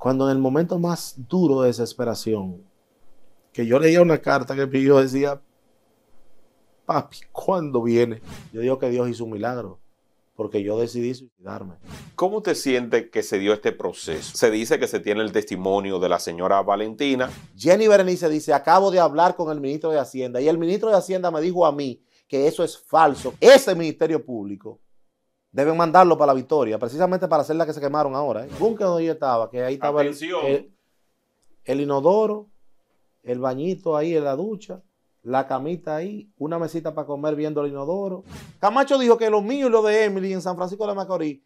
Cuando en el momento más duro de desesperación, que yo leía una carta que pidió, decía, papi, ¿cuándo viene? Yo digo que Dios hizo un milagro, porque yo decidí suicidarme. ¿Cómo te siente que se dio este proceso? Se dice que se tiene el testimonio de la señora Valentina. Jenny Berenice dice, acabo de hablar con el ministro de Hacienda y el ministro de Hacienda me dijo a mí que eso es falso. Ese Ministerio Público deben mandarlo para la victoria, precisamente para hacer la que se quemaron ahora. ¿eh? Búnker donde yo estaba, que ahí estaba el, el, inodoro, el bañito ahí en la ducha, la camita ahí, una mesita para comer viendo el inodoro. Camacho dijo que lo mío y lo de Emily en San Francisco de Macorís,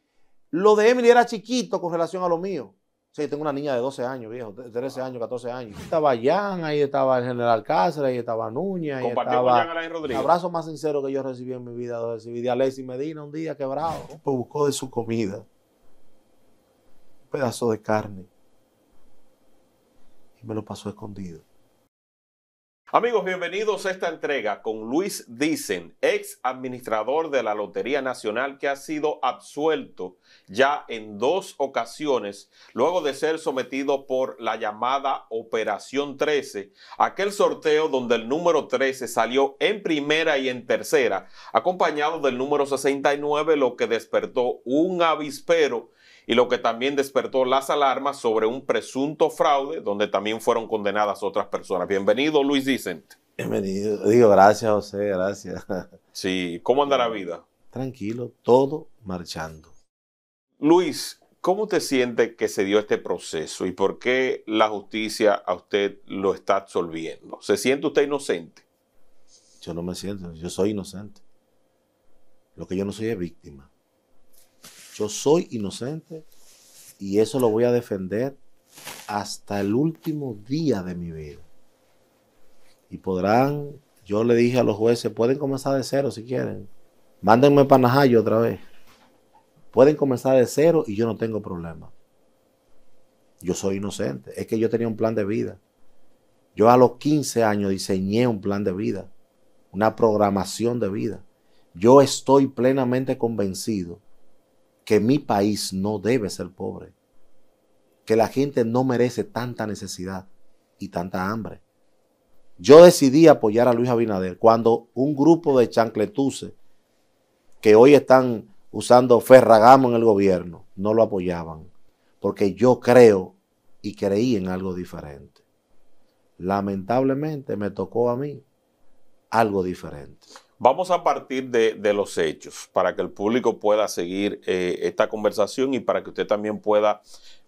lo de Emily era chiquito con relación a lo mío. Sí, tengo una niña de 12 años, viejo, 13 años, 14 años. estaba Jan, ahí estaba el general Cáceres, ahí estaba Nuña. Ahí Jan Rodríguez. abrazo más sincero que yo recibí en mi vida, lo recibí de Alexis Medina un día quebrado. Pues buscó de su comida un pedazo de carne y me lo pasó escondido. Amigos, bienvenidos a esta entrega con Luis Dicen, ex administrador de la Lotería Nacional que ha sido absuelto ya en dos ocasiones luego de ser sometido por la llamada Operación 13, aquel sorteo donde el número 13 salió en primera y en tercera, acompañado del número 69, lo que despertó un avispero y lo que también despertó las alarmas sobre un presunto fraude donde también fueron condenadas otras personas. Bienvenido, Luis Vicente. Bienvenido. Digo, gracias, José, gracias. Sí, ¿cómo anda la eh, vida? Tranquilo, todo marchando. Luis, ¿cómo te siente que se dio este proceso y por qué la justicia a usted lo está absolviendo? ¿Se siente usted inocente? Yo no me siento, yo soy inocente. Lo que yo no soy es víctima. Yo soy inocente y eso lo voy a defender hasta el último día de mi vida. Y podrán, yo le dije a los jueces, pueden comenzar de cero si quieren. Mándenme para Najayo otra vez. Pueden comenzar de cero y yo no tengo problema. Yo soy inocente. Es que yo tenía un plan de vida. Yo a los 15 años diseñé un plan de vida, una programación de vida. Yo estoy plenamente convencido que mi país no debe ser pobre, que la gente no merece tanta necesidad y tanta hambre. Yo decidí apoyar a Luis Abinader cuando un grupo de chancletuces que hoy están usando ferragamo en el gobierno no lo apoyaban, porque yo creo y creí en algo diferente. Lamentablemente me tocó a mí algo diferente. Vamos a partir de, los hechos para que el público pueda seguir eh, esta conversación y para que usted también pueda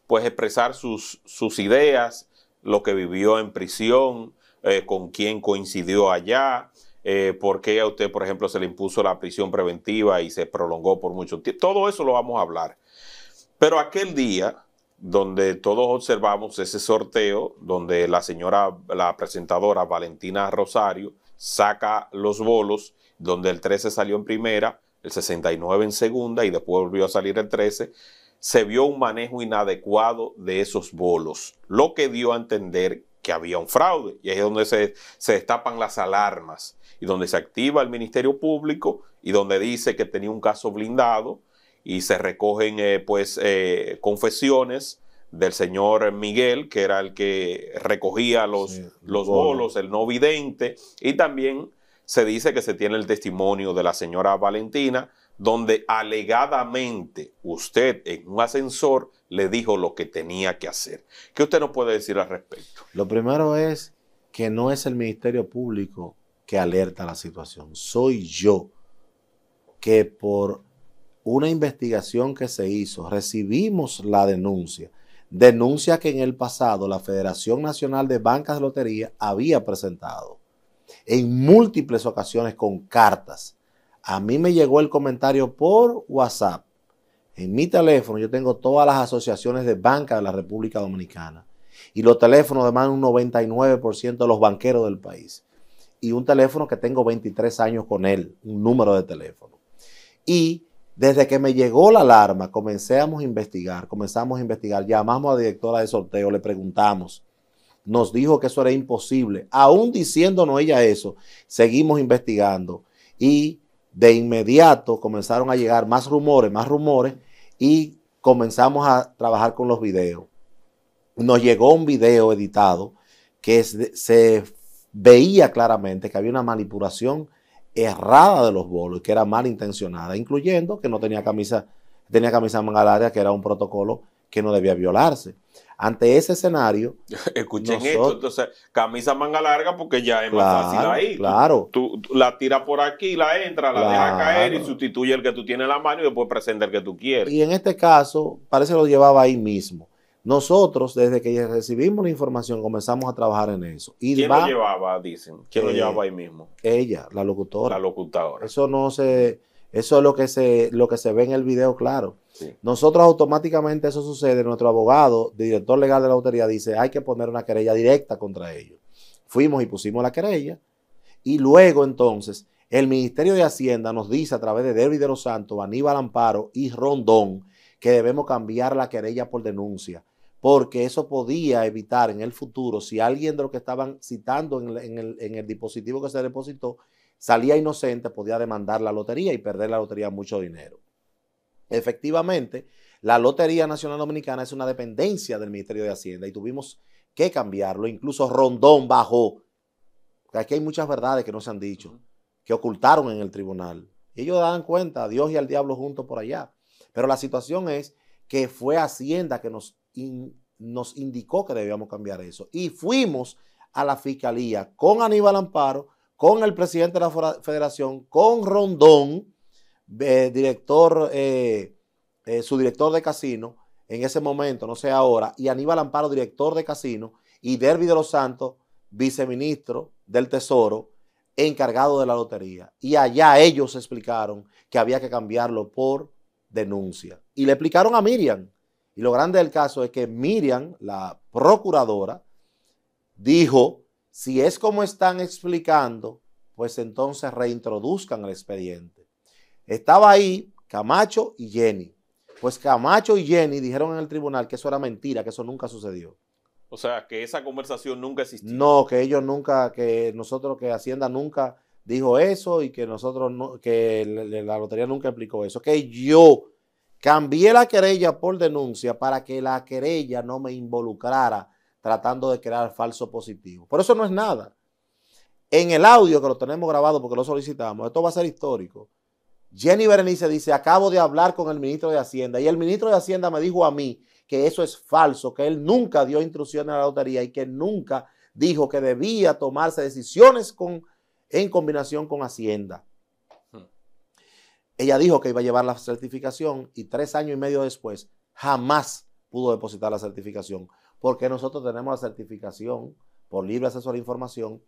pues, expresar sus, ideas, lo que vivió en prisión, eh, con quién coincidió allá, eh, por qué a usted, por ejemplo, se le impuso la prisión preventiva y se prolongó por mucho tiempo. Todo eso lo vamos a hablar. Pero aquel día donde todos observamos ese sorteo, donde la señora, la presentadora Valentina Rosario, saca los bolos, donde el 13 salió en primera, el 69 en segunda y después volvió a salir el 13, se vio un manejo inadecuado de esos bolos, lo que dio a entender que había un fraude. Y ahí es donde se, se destapan las alarmas y donde se activa el Ministerio Público y donde dice que tenía un caso blindado y se recogen eh, pues eh, confesiones del señor Miguel, que era el que recogía los, bolos, el no vidente, y también se dice que se tiene el testimonio de la señora Valentina, donde alegadamente usted en un ascensor le dijo lo que tenía que hacer. ¿Qué usted nos puede decir al respecto? Lo primero es que no es el Ministerio Público que alerta la situación, soy yo que por una investigación que se hizo, recibimos la denuncia denuncia que en el pasado la Federación Nacional de Bancas de Lotería había presentado en múltiples ocasiones con cartas. A mí me llegó el comentario por WhatsApp. En mi teléfono yo tengo todas las asociaciones de banca de la República Dominicana y los teléfonos de más de un 99% de los banqueros del país. Y un teléfono que tengo 23 años con él, un número de teléfono. Y desde que me llegó la alarma, comenzamos a investigar, comenzamos a investigar, llamamos a la directora de sorteo, le preguntamos, nos dijo que eso era imposible. Aún diciéndonos ella eso, seguimos investigando y de inmediato comenzaron a llegar más rumores, más rumores y comenzamos a trabajar con los videos. Nos llegó un video editado que se veía claramente que había una manipulación errada de los bolos, que era mal intencionada, incluyendo que no tenía camisa, tenía camisa manga larga, que era un protocolo que no debía violarse. Ante ese escenario. Escuchen esto, entonces, camisa manga larga porque ya es más fácil ahí. Claro. Tú, la tira por aquí, la entra, la deja caer y sustituye el que tú tienes en la mano y después presenta el que tú quieres. Y en este caso, parece que lo llevaba ahí mismo. Nosotros, desde que recibimos la información, comenzamos a trabajar en eso. ¿Quién lo llevaba, dicen? ¿Quién lo eh, llevaba ahí mismo? Ella, la locutora. La locutora. Eso no se, eso es lo que se, lo que se ve en el video, claro. Nosotros automáticamente eso sucede. Nuestro abogado, director legal de la autoridad, dice hay que poner una querella directa contra ellos. Fuimos y pusimos la querella. Y luego entonces, el Ministerio de Hacienda nos dice a través de David de los Santos, Aníbal Amparo y Rondón que debemos cambiar la querella por denuncia porque eso podía evitar en el futuro, si alguien de los que estaban citando en el, dispositivo que se depositó salía inocente, podía demandar la lotería y perder la lotería mucho dinero. Efectivamente, la Lotería Nacional Dominicana es una dependencia del Ministerio de Hacienda y tuvimos que cambiarlo. Incluso Rondón bajó. Aquí hay muchas verdades que no se han dicho, que ocultaron en el tribunal. Ellos dan cuenta, Dios y al diablo juntos por allá. Pero la situación es que fue Hacienda que nos nos indicó que debíamos cambiar eso. Y fuimos a la fiscalía con Aníbal Amparo, con el presidente de la federación, con Rondón, eh, director, eh, eh, su director de casino, en ese momento, no sé ahora, y Aníbal Amparo, director de casino, y Derby de los Santos, viceministro del Tesoro, encargado de la lotería. Y allá ellos explicaron que había que cambiarlo por denuncia. Y le explicaron a Miriam y lo grande del caso es que Miriam, la procuradora, dijo, si es como están explicando, pues entonces reintroduzcan el expediente. Estaba ahí Camacho y Jenny. Pues Camacho y Jenny dijeron en el tribunal que eso era mentira, que eso nunca sucedió. O sea, que esa conversación nunca existió. No, que ellos nunca, que nosotros, que Hacienda nunca dijo eso y que nosotros, no, que la lotería nunca explicó eso. Que yo Cambié la querella por denuncia para que la querella no me involucrara tratando de crear falso positivo. Por eso no es nada. En el audio que lo tenemos grabado porque lo solicitamos, esto va a ser histórico. Jenny Berenice dice, acabo de hablar con el ministro de Hacienda y el ministro de Hacienda me dijo a mí que eso es falso, que él nunca dio instrucciones a la lotería y que nunca dijo que debía tomarse decisiones con, en combinación con Hacienda. Ella dijo que iba a llevar la certificación y tres años y medio después jamás pudo depositar la certificación, porque nosotros tenemos la certificación por libre acceso a la información,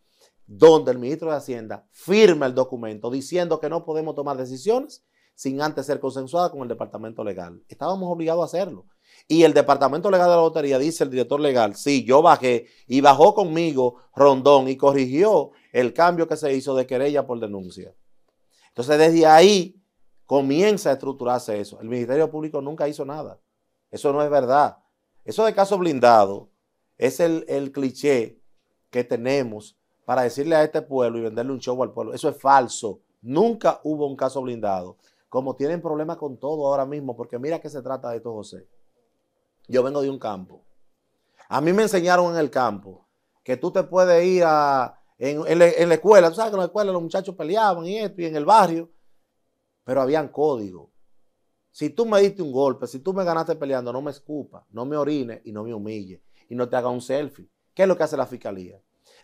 donde el ministro de Hacienda firma el documento diciendo que no podemos tomar decisiones sin antes ser consensuada con el departamento legal. Estábamos obligados a hacerlo. Y el departamento legal de la lotería, dice el director legal, sí, yo bajé y bajó conmigo Rondón y corrigió el cambio que se hizo de querella por denuncia. Entonces desde ahí comienza a estructurarse eso. El Ministerio Público nunca hizo nada. Eso no es verdad. Eso de caso blindado es el, el cliché que tenemos para decirle a este pueblo y venderle un show al pueblo. Eso es falso. Nunca hubo un caso blindado. Como tienen problemas con todo ahora mismo, porque mira que se trata de esto, José. Yo vengo de un campo. A mí me enseñaron en el campo que tú te puedes ir a, en, en la escuela. Tú sabes que en la escuela los muchachos peleaban y esto, y en el barrio pero habían código. Si tú me diste un golpe, si tú me ganaste peleando, no me escupa, no me orines y no me humille y no te haga un selfie. ¿Qué es lo que hace la fiscalía?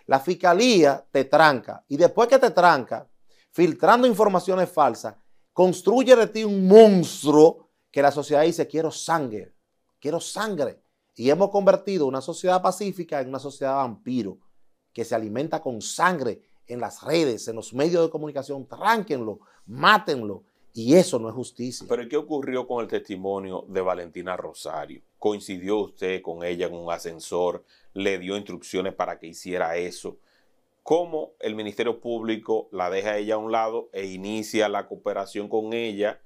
La fiscalía te tranca y después que te tranca, filtrando informaciones falsas, construye de ti un monstruo que la sociedad dice, quiero sangre, quiero sangre. Y hemos convertido una sociedad pacífica en una sociedad vampiro, que se alimenta con sangre en las redes, en los medios de comunicación. Tránquenlo, mátenlo y eso no es justicia. Pero ¿qué ocurrió con el testimonio de Valentina Rosario? ¿Coincidió usted con ella en un ascensor? ¿Le dio instrucciones para que hiciera eso? ¿Cómo el Ministerio Público la deja a ella a un lado e inicia la cooperación con ella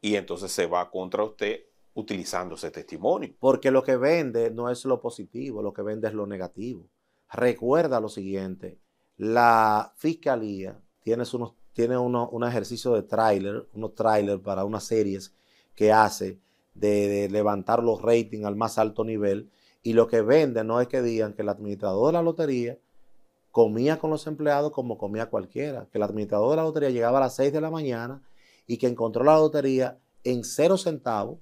y entonces se va contra usted utilizando ese testimonio? Porque lo que vende no es lo positivo, lo que vende es lo negativo. Recuerda lo siguiente, la fiscalía tiene unos tiene un ejercicio de tráiler, unos tráiler para unas series que hace de, de levantar los ratings al más alto nivel. Y lo que vende no es que digan que el administrador de la lotería comía con los empleados como comía cualquiera, que el administrador de la lotería llegaba a las 6 de la mañana y que encontró la lotería en 0 centavos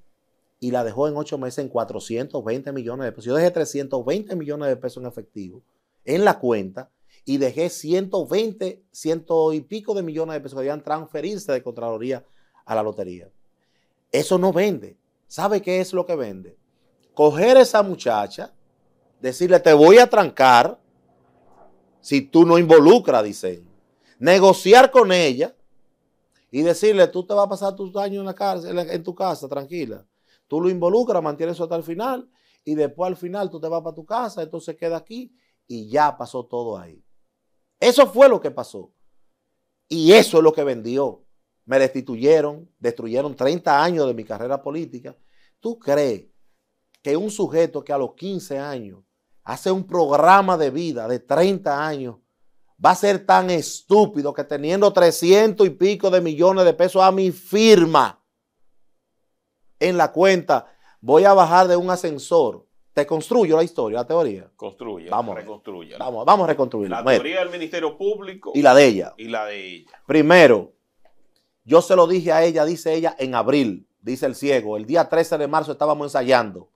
y la dejó en 8 meses en 420 millones de pesos. Yo dejé 320 millones de pesos en efectivo en la cuenta y dejé 120, ciento y pico de millones de pesos que debían transferirse de Contraloría a la lotería. Eso no vende. ¿Sabe qué es lo que vende? Coger a esa muchacha, decirle, te voy a trancar si tú no involucras, dice. Negociar con ella y decirle, tú te vas a pasar tus años en en tu casa, tranquila. Tú lo involucras, mantienes eso hasta el final y después al final tú te vas para tu casa, entonces queda aquí y ya pasó todo ahí. Eso fue lo que pasó. Y eso es lo que vendió. Me destituyeron, destruyeron 30 años de mi carrera política. ¿Tú crees que un sujeto que a los 15 años hace un programa de vida de 30 años va a ser tan estúpido que teniendo 300 y pico de millones de pesos a mi firma en la cuenta, voy a bajar de un ascensor te construyo la historia, la teoría. Construye, vamos, reconstruye. Vamos, vamos a reconstruirla. La teoría del Ministerio Público. Y la de ella. Y la de ella. Primero, yo se lo dije a ella, dice ella, en abril, dice el ciego. El día 13 de marzo estábamos ensayando.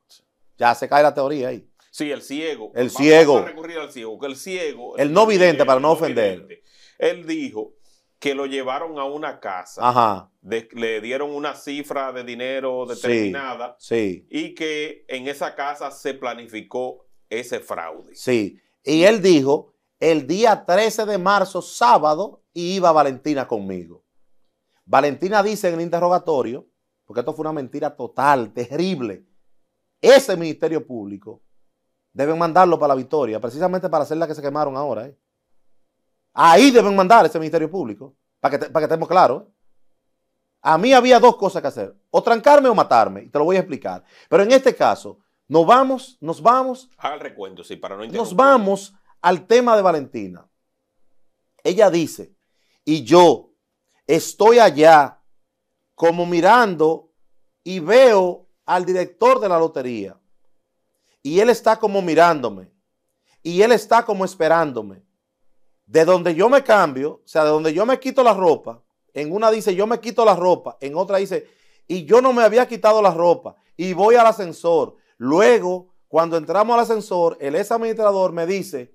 Ya se cae la teoría ahí. Sí, el ciego. El ciego. el ciego. El, no vidente, para no ofender. él dijo que lo llevaron a una casa. le dieron una cifra de dinero determinada. Y que en esa casa se planificó ese fraude. Sí. Y él dijo, el día 13 de marzo, sábado, iba Valentina conmigo. Valentina dice en el interrogatorio, porque esto fue una mentira total, terrible. Ese Ministerio Público deben mandarlo para la victoria, precisamente para hacer la que se quemaron ahora. Eh". Ahí deben mandar ese Ministerio Público, para que, para que estemos claros. A mí había dos cosas que hacer, o trancarme o matarme, y te lo voy a explicar. Pero en este caso, nos vamos, nos vamos... recuento, sí, para no Nos vamos al tema de Valentina. Ella dice, y yo estoy allá como mirando y veo al director de la lotería. Y él está como mirándome. Y él está como esperándome. De donde yo me cambio, o sea, de donde yo me quito la ropa, en una dice yo me quito la ropa, en otra dice y yo no me había quitado la ropa y voy al ascensor. Luego, cuando entramos al ascensor, el ex administrador me dice,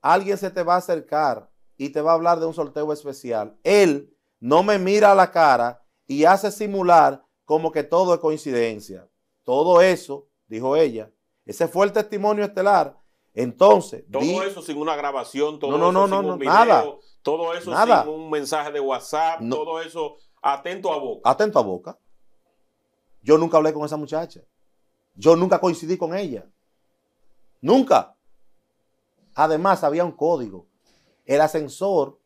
alguien se te va a acercar y te va a hablar de un sorteo especial. Él no me mira a la cara y hace simular como que todo es coincidencia. Todo eso, dijo ella, ese fue el testimonio estelar entonces. Todo eso sin una grabación, todo eso sin un video, todo eso sin un mensaje de WhatsApp, todo eso atento a boca. Atento a boca. Yo nunca hablé con esa muchacha. Yo nunca coincidí con ella. Nunca. Además, había un código. El ascensor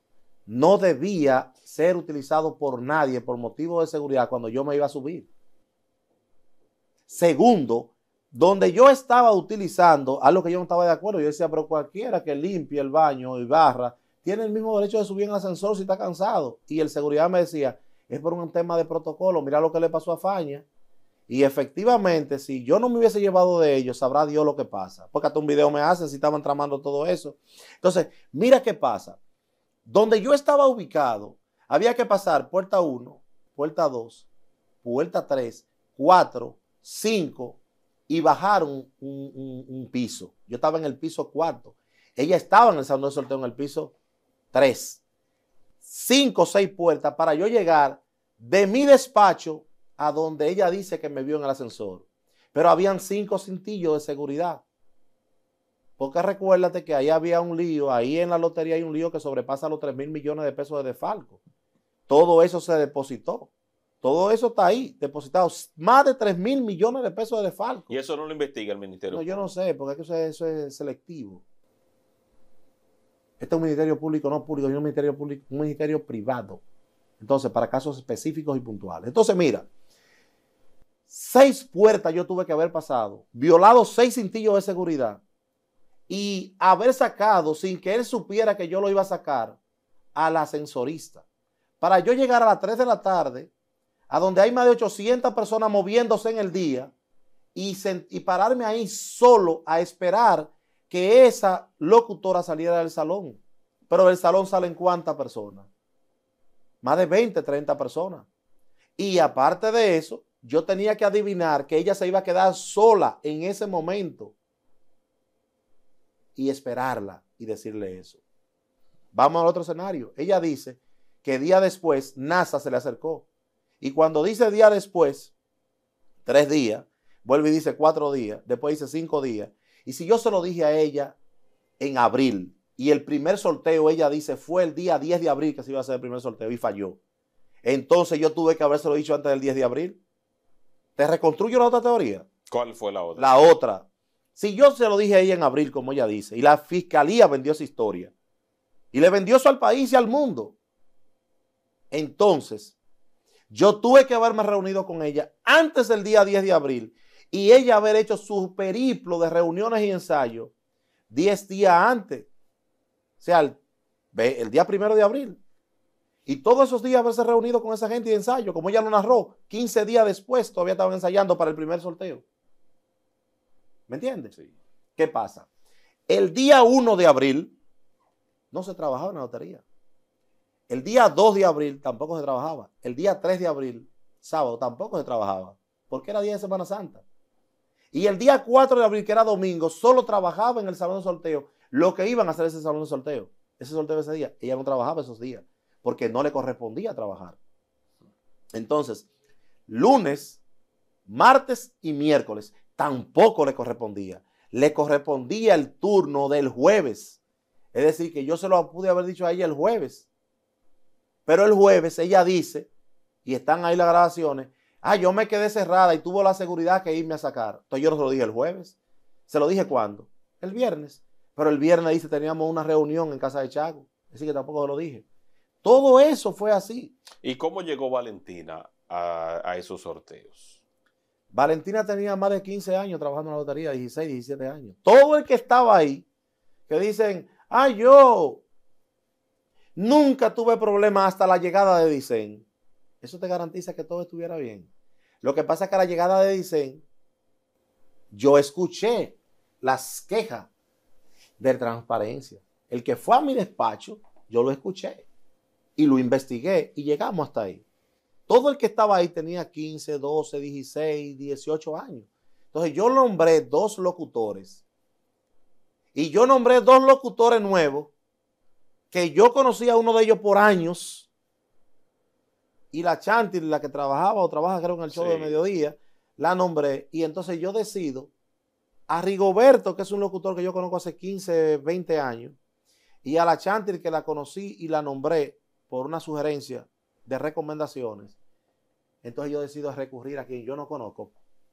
no debía ser utilizado por nadie por motivos de seguridad cuando yo me iba a subir. Segundo, donde yo estaba utilizando algo que yo no estaba de acuerdo. Yo decía, pero cualquiera que limpie el baño y barra tiene el mismo derecho de subir en ascensor si está cansado. Y el seguridad me decía, es por un tema de protocolo, mira lo que le pasó a Faña. Y efectivamente, si yo no me hubiese llevado de ellos, sabrá Dios lo que pasa. Porque hasta un video me hacen si estaban tramando todo eso. Entonces, mira qué pasa. Donde yo estaba ubicado, había que pasar puerta 1, puerta 2, puerta 3, 4, 5, y bajaron un, piso. Yo estaba en el piso cuarto. Ella estaba en el salón de sorteo en el piso tres. Cinco o seis puertas para yo llegar de mi despacho a donde ella dice que me vio en el ascensor. Pero habían cinco cintillos de seguridad. Porque recuérdate que ahí había un lío, ahí en la lotería hay un lío que sobrepasa los 3 mil millones de pesos de defalco. Todo eso se depositó. Todo eso está ahí, depositado. Más de 3 mil millones de pesos de desfalco. ¿Y eso no lo investiga el ministerio? No, yo no sé, porque eso es, selectivo. Este es un ministerio público, no público, es un ministerio, público, un ministerio privado. Entonces, para casos específicos y puntuales. Entonces, mira, seis puertas yo tuve que haber pasado, violado seis cintillos de seguridad y haber sacado, sin que él supiera que yo lo iba a sacar, al ascensorista. Para yo llegar a las 3 de la tarde a donde hay más de 800 personas moviéndose en el día y, pararme ahí solo a esperar que esa locutora saliera del salón. Pero del salón salen cuántas personas? Más de 20, 30 personas. Y aparte de eso, yo tenía que adivinar que ella se iba a quedar sola en ese momento y esperarla y decirle eso. Vamos al otro escenario. Ella dice que día después NASA se le acercó y cuando dice día después, tres días, vuelve y dice cuatro días, después dice cinco días. Y si yo se lo dije a ella en abril y el primer sorteo, ella dice, fue el día 10 de abril que se iba a hacer el primer sorteo y falló. Entonces yo tuve que habérselo dicho antes del 10 de abril. ¿Te reconstruyo la otra teoría? ¿Cuál fue la otra? La otra. Si yo se lo dije a ella en abril, como ella dice, y la fiscalía vendió esa historia, y le vendió eso al país y al mundo, entonces yo tuve que haberme reunido con ella antes del día 10 de abril y ella haber hecho su periplo de reuniones y ensayos 10 días antes. O sea, el, día primero de abril. Y todos esos días haberse reunido con esa gente y ensayo, como ella lo narró, 15 días después todavía estaban ensayando para el primer sorteo. ¿Me entiendes? Sí. ¿Qué pasa? El día 1 de abril no se trabajaba en la lotería. El día 2 de abril tampoco se trabajaba. El día 3 de abril, sábado, tampoco se trabajaba. Porque era día de Semana Santa. Y el día 4 de abril, que era domingo, solo trabajaba en el salón de sorteo lo que iban a hacer ese salón de sorteo. Ese sorteo ese día. Ella no trabajaba esos días. Porque no le correspondía trabajar. Entonces, lunes, martes y miércoles tampoco le correspondía. Le correspondía el turno del jueves. Es decir, que yo se lo pude haber dicho a ella el jueves pero el jueves ella dice, y están ahí las grabaciones, ah, yo me quedé cerrada y tuvo la seguridad que irme a sacar. Entonces yo no se lo dije el jueves. ¿Se lo dije cuándo? El viernes. Pero el viernes dice, teníamos una reunión en casa de Chago. Así que tampoco se lo dije. Todo eso fue así. ¿Y cómo llegó Valentina a, a esos sorteos? Valentina tenía más de 15 años trabajando en la lotería, 16, 17 años. Todo el que estaba ahí, que dicen, ah, yo Nunca tuve problemas hasta la llegada de Dicen. Eso te garantiza que todo estuviera bien. Lo que pasa es que a la llegada de Dicen, yo escuché las quejas de transparencia. El que fue a mi despacho, yo lo escuché y lo investigué y llegamos hasta ahí. Todo el que estaba ahí tenía 15, 12, 16, 18 años. Entonces yo nombré dos locutores y yo nombré dos locutores nuevos que yo conocí a uno de ellos por años, y la Chantil, la que trabajaba o trabaja creo en el show de mediodía, la nombré, y entonces yo decido a Rigoberto, que es un locutor que yo conozco hace 15, 20 años, y a la Chantil, que la conocí y la nombré por una sugerencia de recomendaciones, entonces yo decido recurrir a quien yo no conozco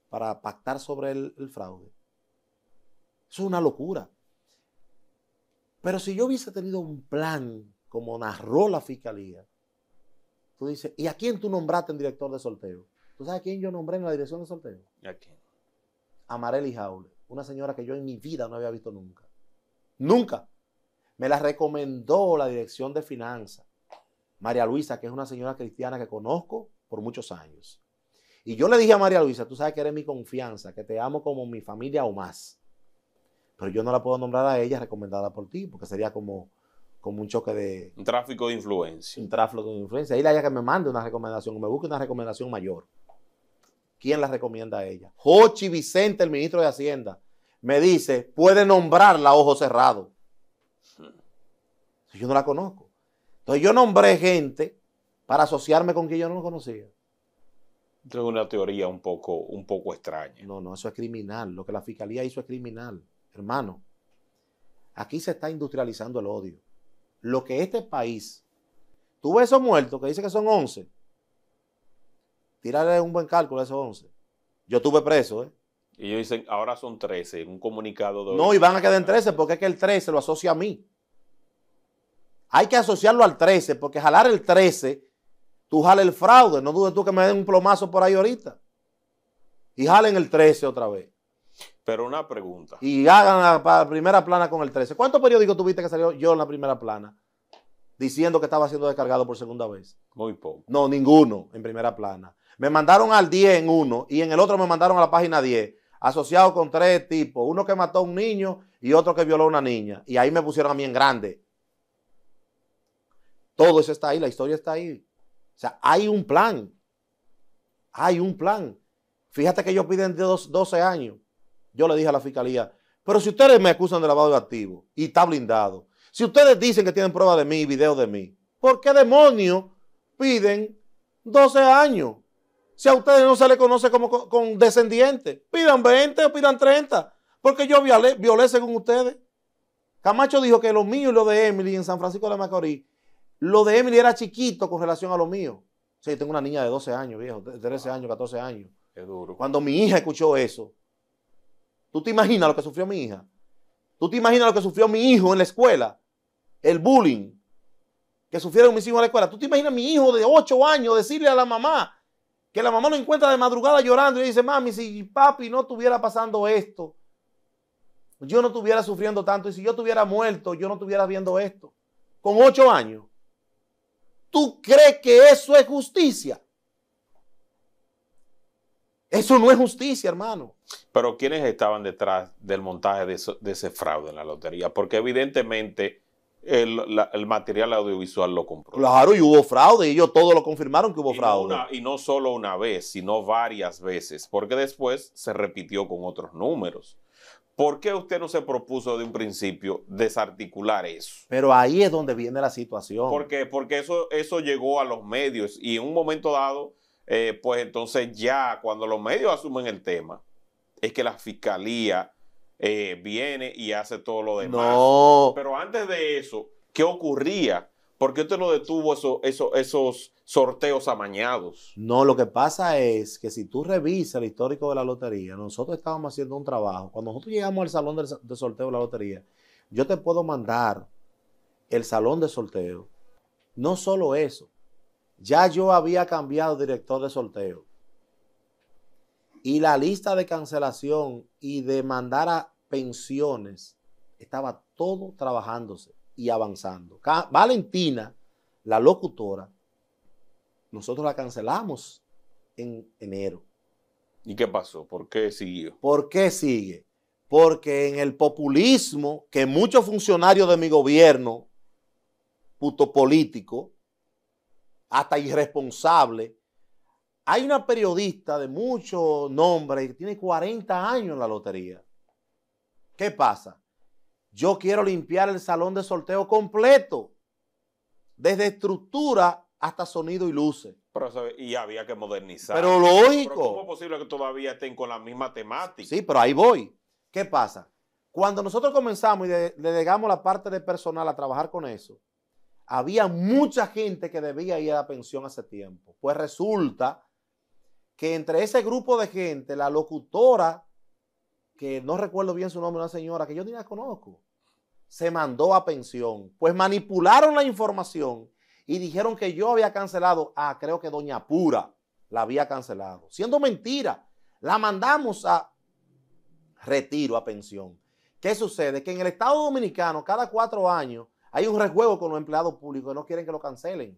para pactar sobre el, el fraude. Eso es una locura. Pero si yo hubiese tenido un plan, como narró la fiscalía, tú dices, ¿y a quién tú nombraste en director de sorteo? ¿Tú sabes a quién yo nombré en la dirección de sorteo? ¿A quién? A Marely Jaule, una señora que yo en mi vida no había visto nunca. Nunca. Me la recomendó la dirección de finanzas. María Luisa, que es una señora cristiana que conozco por muchos años. Y yo le dije a María Luisa, tú sabes que eres mi confianza, que te amo como mi familia o más pero yo no la puedo nombrar a ella recomendada por ti, porque sería como, como un choque de... Un tráfico de influencia. Un tráfico de influencia. Ahí la haya que me mande una recomendación, o me busque una recomendación mayor. ¿Quién la recomienda a ella? Jochi Vicente, el ministro de Hacienda, me dice, puede nombrarla ojo cerrado. Yo no la conozco. Entonces yo nombré gente para asociarme con quien yo no conocía. Es una teoría un poco, un poco extraña. No, no, eso es criminal. Lo que la fiscalía hizo es criminal. Hermano, aquí se está industrializando el odio. Lo que este país, tú ves esos muertos que dice que son 11, tírale un buen cálculo a esos 11. Yo estuve preso, ¿eh? Y ellos dicen, ahora son 13, un comunicado de... No, y van a quedar en 13 porque es que el 13 lo asocia a mí. Hay que asociarlo al 13 porque jalar el 13, tú jales el fraude. No dudes tú que me den un plomazo por ahí ahorita. Y jalen el 13 otra vez. Pero una pregunta. Y hagan la, primera plana con el 13. ¿Cuántos periódicos tuviste que salió yo en la primera plana? Diciendo que estaba siendo descargado por segunda vez. Muy poco. No, ninguno en primera plana. Me mandaron al 10 en uno y en el otro me mandaron a la página 10, asociado con tres tipos, uno que mató a un niño y otro que violó a una niña. Y ahí me pusieron a mí en grande. Todo eso está ahí, la historia está ahí. O sea, hay un plan. Hay un plan. Fíjate que ellos piden 12 años. Yo le dije a la fiscalía, pero si ustedes me acusan de lavado de activos y está blindado, si ustedes dicen que tienen pruebas de mí y videos de mí, ¿por qué demonios piden 12 años? Si a ustedes no se les conoce como descendiente, pidan 20 o pidan 30, porque yo violé, violé según ustedes. Camacho dijo que lo mío y lo de Emily en San Francisco de Macorís, lo de Emily era chiquito con relación a lo mío. Sí, tengo una niña de 12 años, viejo, 13 años, 14 años. Es duro. Cuando mi hija escuchó eso, ¿Tú te imaginas lo que sufrió mi hija? ¿Tú te imaginas lo que sufrió mi hijo en la escuela? El bullying que sufrieron mis hijos en la escuela. ¿Tú te imaginas mi hijo de ocho años decirle a la mamá que la mamá lo encuentra de madrugada llorando y dice, mami, si papi no estuviera pasando esto, yo no estuviera sufriendo tanto y si yo estuviera muerto, yo no estuviera viendo esto. Con ocho años. ¿Tú crees que eso es justicia? Eso no es justicia, hermano. Pero ¿quiénes estaban detrás del montaje de, ese fraude en la lotería? Porque evidentemente el, material audiovisual lo compró. Claro, y hubo fraude, y ellos todos lo confirmaron que hubo fraude. y no solo una vez, sino varias veces, porque después se repitió con otros números. ¿Por qué usted no se propuso de un principio desarticular eso? Pero ahí es donde viene la situación. ¿Por qué? Porque eso, eso llegó a los medios y en un momento dado eh, pues entonces ya cuando los medios asumen el tema, es que la fiscalía eh, viene y hace todo lo demás. No. Pero antes de eso, ¿qué ocurría? ¿Por qué usted no detuvo esos sorteos amañados? No, lo que pasa es que si tú revisas el histórico de la lotería, nosotros estábamos haciendo un trabajo. Cuando nosotros llegamos al salón de sorteo de la lotería, yo te puedo mandar el salón de sorteo. No solo eso, ya yo había cambiado director de sorteo. Y la lista de cancelación y de mandar a pensiones estaba todo trabajándose y avanzando. Valentina, la locutora, nosotros la cancelamos en enero. ¿Y qué pasó? ¿Por qué siguió? ¿Por qué sigue? Porque en el populismo que muchos funcionarios de mi gobierno, puto político, hasta irresponsable. Hay una periodista de mucho nombre que tiene 40 años en la lotería. ¿Qué pasa? Yo quiero limpiar el salón de sorteo completo, desde estructura hasta sonido y luces. y había que modernizar. Pero lógico. ¿Cómo es posible que todavía estén con la misma temática? Sí, pero ahí voy. ¿Qué pasa? Cuando nosotros comenzamos y le llegamos la parte de personal a trabajar con eso, había mucha gente que debía ir a la pensión hace tiempo. Pues resulta que entre ese grupo de gente, la locutora, que no recuerdo bien su nombre, una señora que yo ni la conozco, se mandó a pensión. Pues manipularon la información y dijeron que yo había cancelado. Ah, creo que Doña Pura la había cancelado. Siendo mentira, la mandamos a retiro, a pensión. ¿Qué sucede? Que en el Estado Dominicano, cada cuatro años, hay un rejuego con los empleados públicos que no quieren que lo cancelen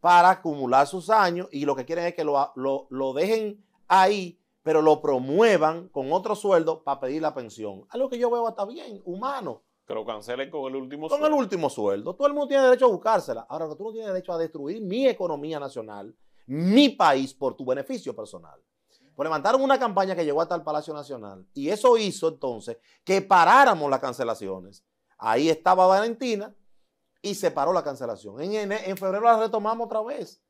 para acumular sus años y lo que quieren es que lo, dejen ahí, pero lo promuevan con otro sueldo para pedir la pensión. Algo que yo veo hasta bien, humano. Que lo cancelen con el último sueldo. Con el último sueldo. Todo el mundo tiene derecho a buscársela. Ahora, tú no tienes derecho a destruir mi economía nacional, mi país, por tu beneficio personal. Pues levantaron una campaña que llegó hasta el Palacio Nacional y eso hizo entonces que paráramos las cancelaciones. Ahí estaba Valentina y se paró la cancelación. En, en, febrero la retomamos otra vez.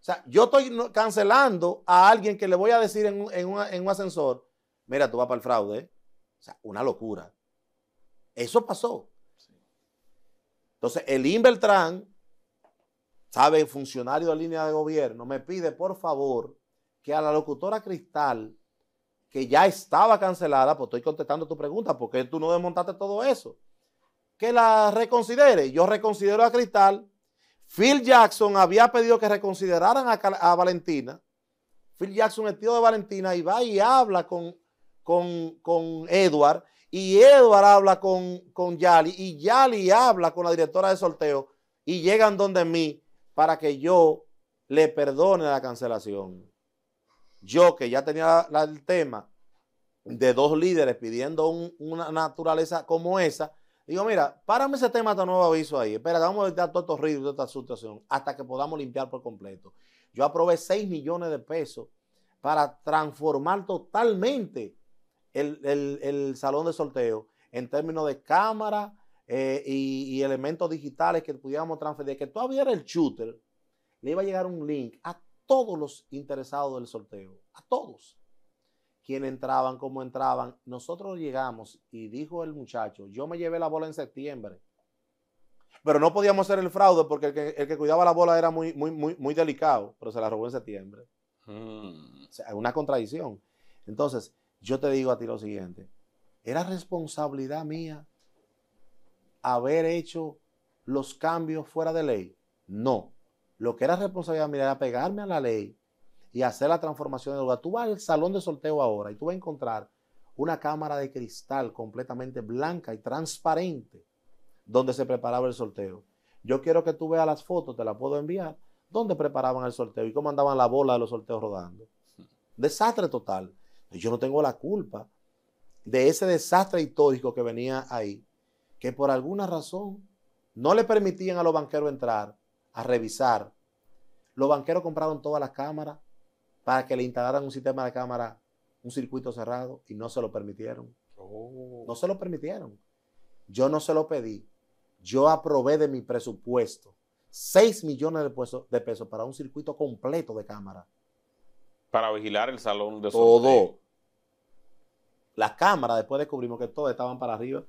O sea, yo estoy cancelando a alguien que le voy a decir en un, ascensor, mira, tú vas para el fraude. O sea, una locura. Eso pasó. Entonces, el Beltrán, sabe, funcionario de línea de gobierno, me pide por favor que a la locutora Cristal, que ya estaba cancelada, pues estoy contestando tu pregunta, porque tú no desmontaste todo eso que la reconsidere. Yo reconsidero a Cristal. Phil Jackson había pedido que reconsideraran a, Valentina. Phil Jackson es tío de Valentina y va y habla con, con, Edward. Y Edward habla con, Yali. Y Yali habla con la directora de sorteo. Y llegan donde mí para que yo le perdone la cancelación. Yo que ya tenía el tema de dos líderes pidiendo una naturaleza como esa, Digo, mira, párame ese tema de nuevo aviso ahí. Espera, vamos a evitar todos estos ríos toda esta situación hasta que podamos limpiar por completo. Yo aprobé 6 millones de pesos para transformar totalmente el, salón de sorteo en términos de cámara eh, y, y, elementos digitales que pudiéramos transferir. Que todavía era el shooter, le iba a llegar un link a todos los interesados del sorteo, a todos quién entraban, cómo entraban. Nosotros llegamos y dijo el muchacho, yo me llevé la bola en septiembre. Pero no podíamos hacer el fraude porque el que, cuidaba la bola era muy, muy, muy, delicado, pero se la robó en septiembre. Hmm. O sea, una contradicción. Entonces, yo te digo a ti lo siguiente, era responsabilidad mía haber hecho los cambios fuera de ley. No, lo que era responsabilidad mía era pegarme a la ley y hacer la transformación de Tú vas al salón de sorteo ahora y tú vas a encontrar una cámara de cristal completamente blanca y transparente donde se preparaba el sorteo. Yo quiero que tú veas las fotos, te las puedo enviar, donde preparaban el sorteo y cómo andaban la bola de los sorteos rodando. Desastre total. Yo no tengo la culpa de ese desastre histórico que venía ahí, que por alguna razón no le permitían a los banqueros entrar a revisar. Los banqueros compraron todas las cámaras, para que le instalaran un sistema de cámara, un circuito cerrado, y no se lo permitieron. Oh. No se lo permitieron. Yo no se lo pedí. Yo aprobé de mi presupuesto 6 millones de pesos, para un circuito completo de cámara. Para vigilar el salón de Todo. Las cámaras, después descubrimos que todas estaban para arriba,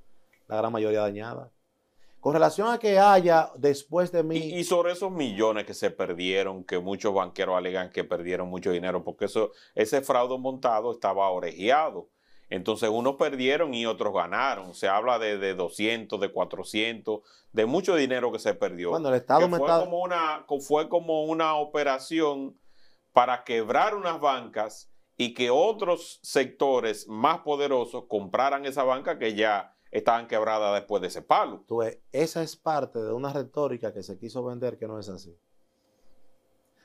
la gran mayoría dañadas. Con relación a que haya después de mí... Y, sobre esos millones que se perdieron, que muchos banqueros alegan que perdieron mucho dinero, porque eso, ese fraude montado estaba orejeado. Entonces unos perdieron y otros ganaron. Se habla de, 200, de 400, de mucho dinero que se perdió. Bueno, el Estado fue, fue como una operación para quebrar unas bancas y que otros sectores más poderosos compraran esa banca que ya estaban quebradas después de ese palo. Tú esa es parte de una retórica que se quiso vender que no es así.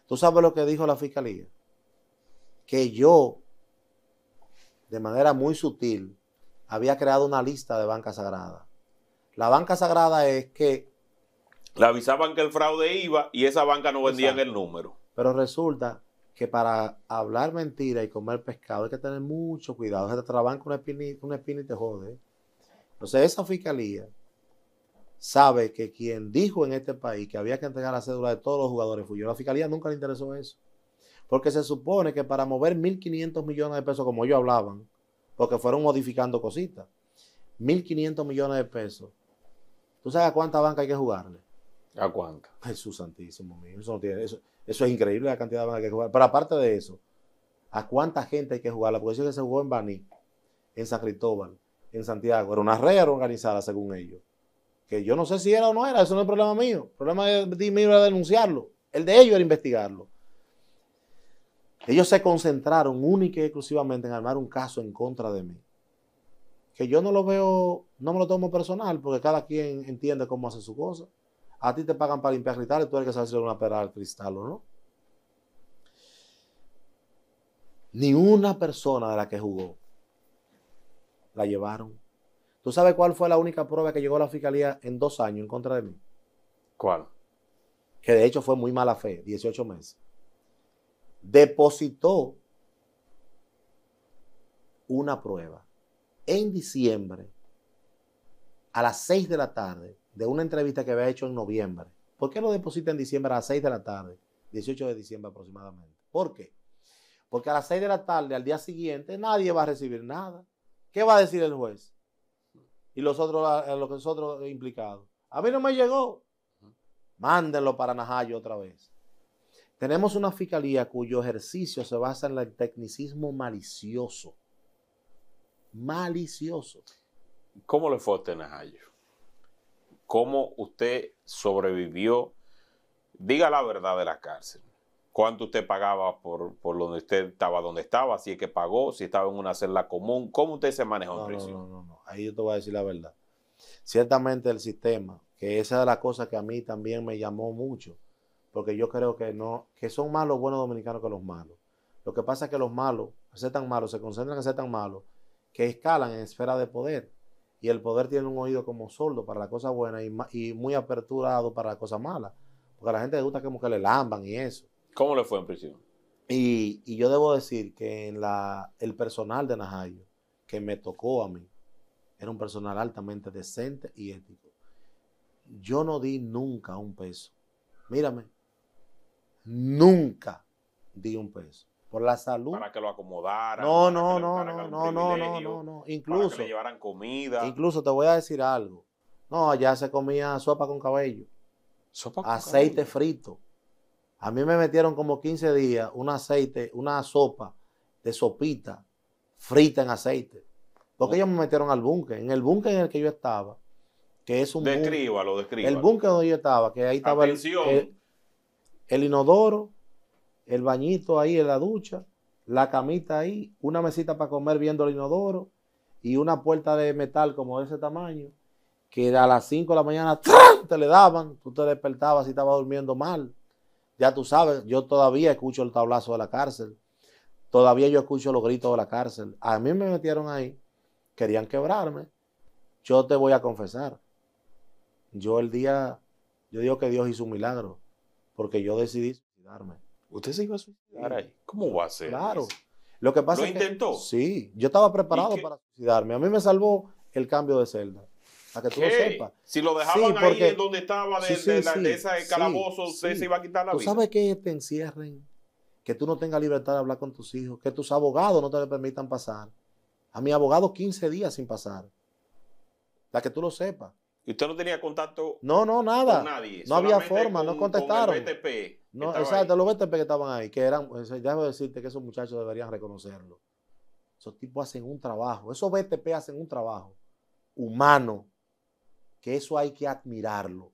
Tú sabes lo que dijo la fiscalía. Que yo, de manera muy sutil, había creado una lista de banca sagrada. La banca sagrada es que... Le avisaban que el fraude iba y esa banca no vendía en el número. Pero resulta que para hablar mentira y comer pescado hay que tener mucho cuidado. Se te trabanca una espina, una y te jode. Entonces, esa fiscalía sabe que quien dijo en este país que había que entregar la cédula de todos los jugadores fue yo. La fiscalía nunca le interesó eso. Porque se supone que para mover 1.500 millones de pesos, como ellos hablaban, porque fueron modificando cositas, 1.500 millones de pesos. ¿Tú sabes a cuánta banca hay que jugarle? ¿A cuánta? Jesús Santísimo mío. Eso, es increíble la cantidad de banca que hay que jugar. Pero aparte de eso, ¿a cuánta gente hay que jugarla? Porque eso que se jugó en Baní, en San Cristóbal, en Santiago. Era una red organizada, según ellos. Que yo no sé si era o no era, eso no es problema mío. El problema de mío era denunciarlo. El de ellos era investigarlo. Ellos se concentraron única y exclusivamente en armar un caso en contra de mí. Que yo no lo veo, no me lo tomo personal, porque cada quien entiende cómo hace su cosa. A ti te pagan para limpiar cristales, tú eres que saber si una una al cristal o no. Ni una persona de la que jugó la llevaron. ¿Tú sabes cuál fue la única prueba que llegó a la fiscalía en dos años en contra de mí? ¿Cuál? Que de hecho fue muy mala fe, 18 meses. Depositó una prueba en diciembre a las 6 de la tarde de una entrevista que había hecho en noviembre. ¿Por qué lo deposita en diciembre a las 6 de la tarde? 18 de diciembre aproximadamente. ¿Por qué? Porque a las 6 de la tarde, al día siguiente, nadie va a recibir nada. ¿Qué va a decir el juez? Y los otros, los, otros implicados. A mí no me llegó. Mándenlo para Najayo otra vez. Tenemos una fiscalía cuyo ejercicio se basa en el tecnicismo malicioso. Malicioso. ¿Cómo le fue a usted, Najayo? ¿Cómo usted sobrevivió? Diga la verdad de la cárcel cuánto usted pagaba por, donde usted estaba, donde estaba, si es que pagó, si estaba en una celda común, cómo usted se manejó en prisión. No, no, no, ahí yo te voy a decir la verdad. Ciertamente el sistema, que esa es la cosa que a mí también me llamó mucho, porque yo creo que no, que son más los buenos dominicanos que los malos. Lo que pasa es que los malos, ser tan malos, se concentran en ser tan malos, que escalan en esfera de poder. Y el poder tiene un oído como sordo para la cosa buena y, muy aperturado para la cosa mala. Porque a la gente le gusta que le lamban y eso. ¿Cómo le fue en prisión? Y, yo debo decir que el personal de Najayo, que me tocó a mí, era un personal altamente decente y ético. Yo no di nunca un peso. Mírame, nunca di un peso. Por la salud. Para que lo acomodaran. No, no, no, no, no, no, no, no, Incluso. Para que le llevaran comida. Incluso te voy a decir algo. No, allá se comía sopa con cabello. aceite frito. A mí me metieron como 15 días un aceite, una sopa de sopita frita en aceite. Porque ellos me metieron al búnker. En el búnker en el que yo estaba, que es un. Descríbalo, descríbalo. El búnker donde yo estaba, que ahí estaba el, el, inodoro, el bañito ahí en la ducha, la camita ahí, una mesita para comer viendo el inodoro y una puerta de metal como de ese tamaño, que a las 5 de la mañana te le daban, tú te despertabas y estabas durmiendo mal. Ya tú sabes, yo todavía escucho el tablazo de la cárcel, todavía yo escucho los gritos de la cárcel. A mí me metieron ahí, querían quebrarme. Yo te voy a confesar. Yo el día, yo digo que Dios hizo un milagro, porque yo decidí suicidarme. ¿Usted se iba a suicidar ahí? ¿Cómo va a ser? Claro. Lo que pasa ¿Lo es intentó? sí, yo estaba preparado para suicidarme. A mí me salvó el cambio de celda para que tú lo sepas. Si lo dejaban ahí en donde estaba, de, esa calabozo, usted se iba a quitar la vida. ¿Tú sabes que te encierren? Que tú no tengas libertad de hablar con tus hijos, que tus abogados no te permitan pasar. A mi abogado 15 días sin pasar. Para que tú lo sepas. ¿Y usted no tenía contacto? No, no, nada. No había forma, no contestaron. BTP no, exacto, los BTP que estaban ahí, que eran, déjame decirte que esos muchachos deberían reconocerlo. Esos tipos hacen un trabajo, esos BTP hacen un trabajo humano que eso hay que admirarlo.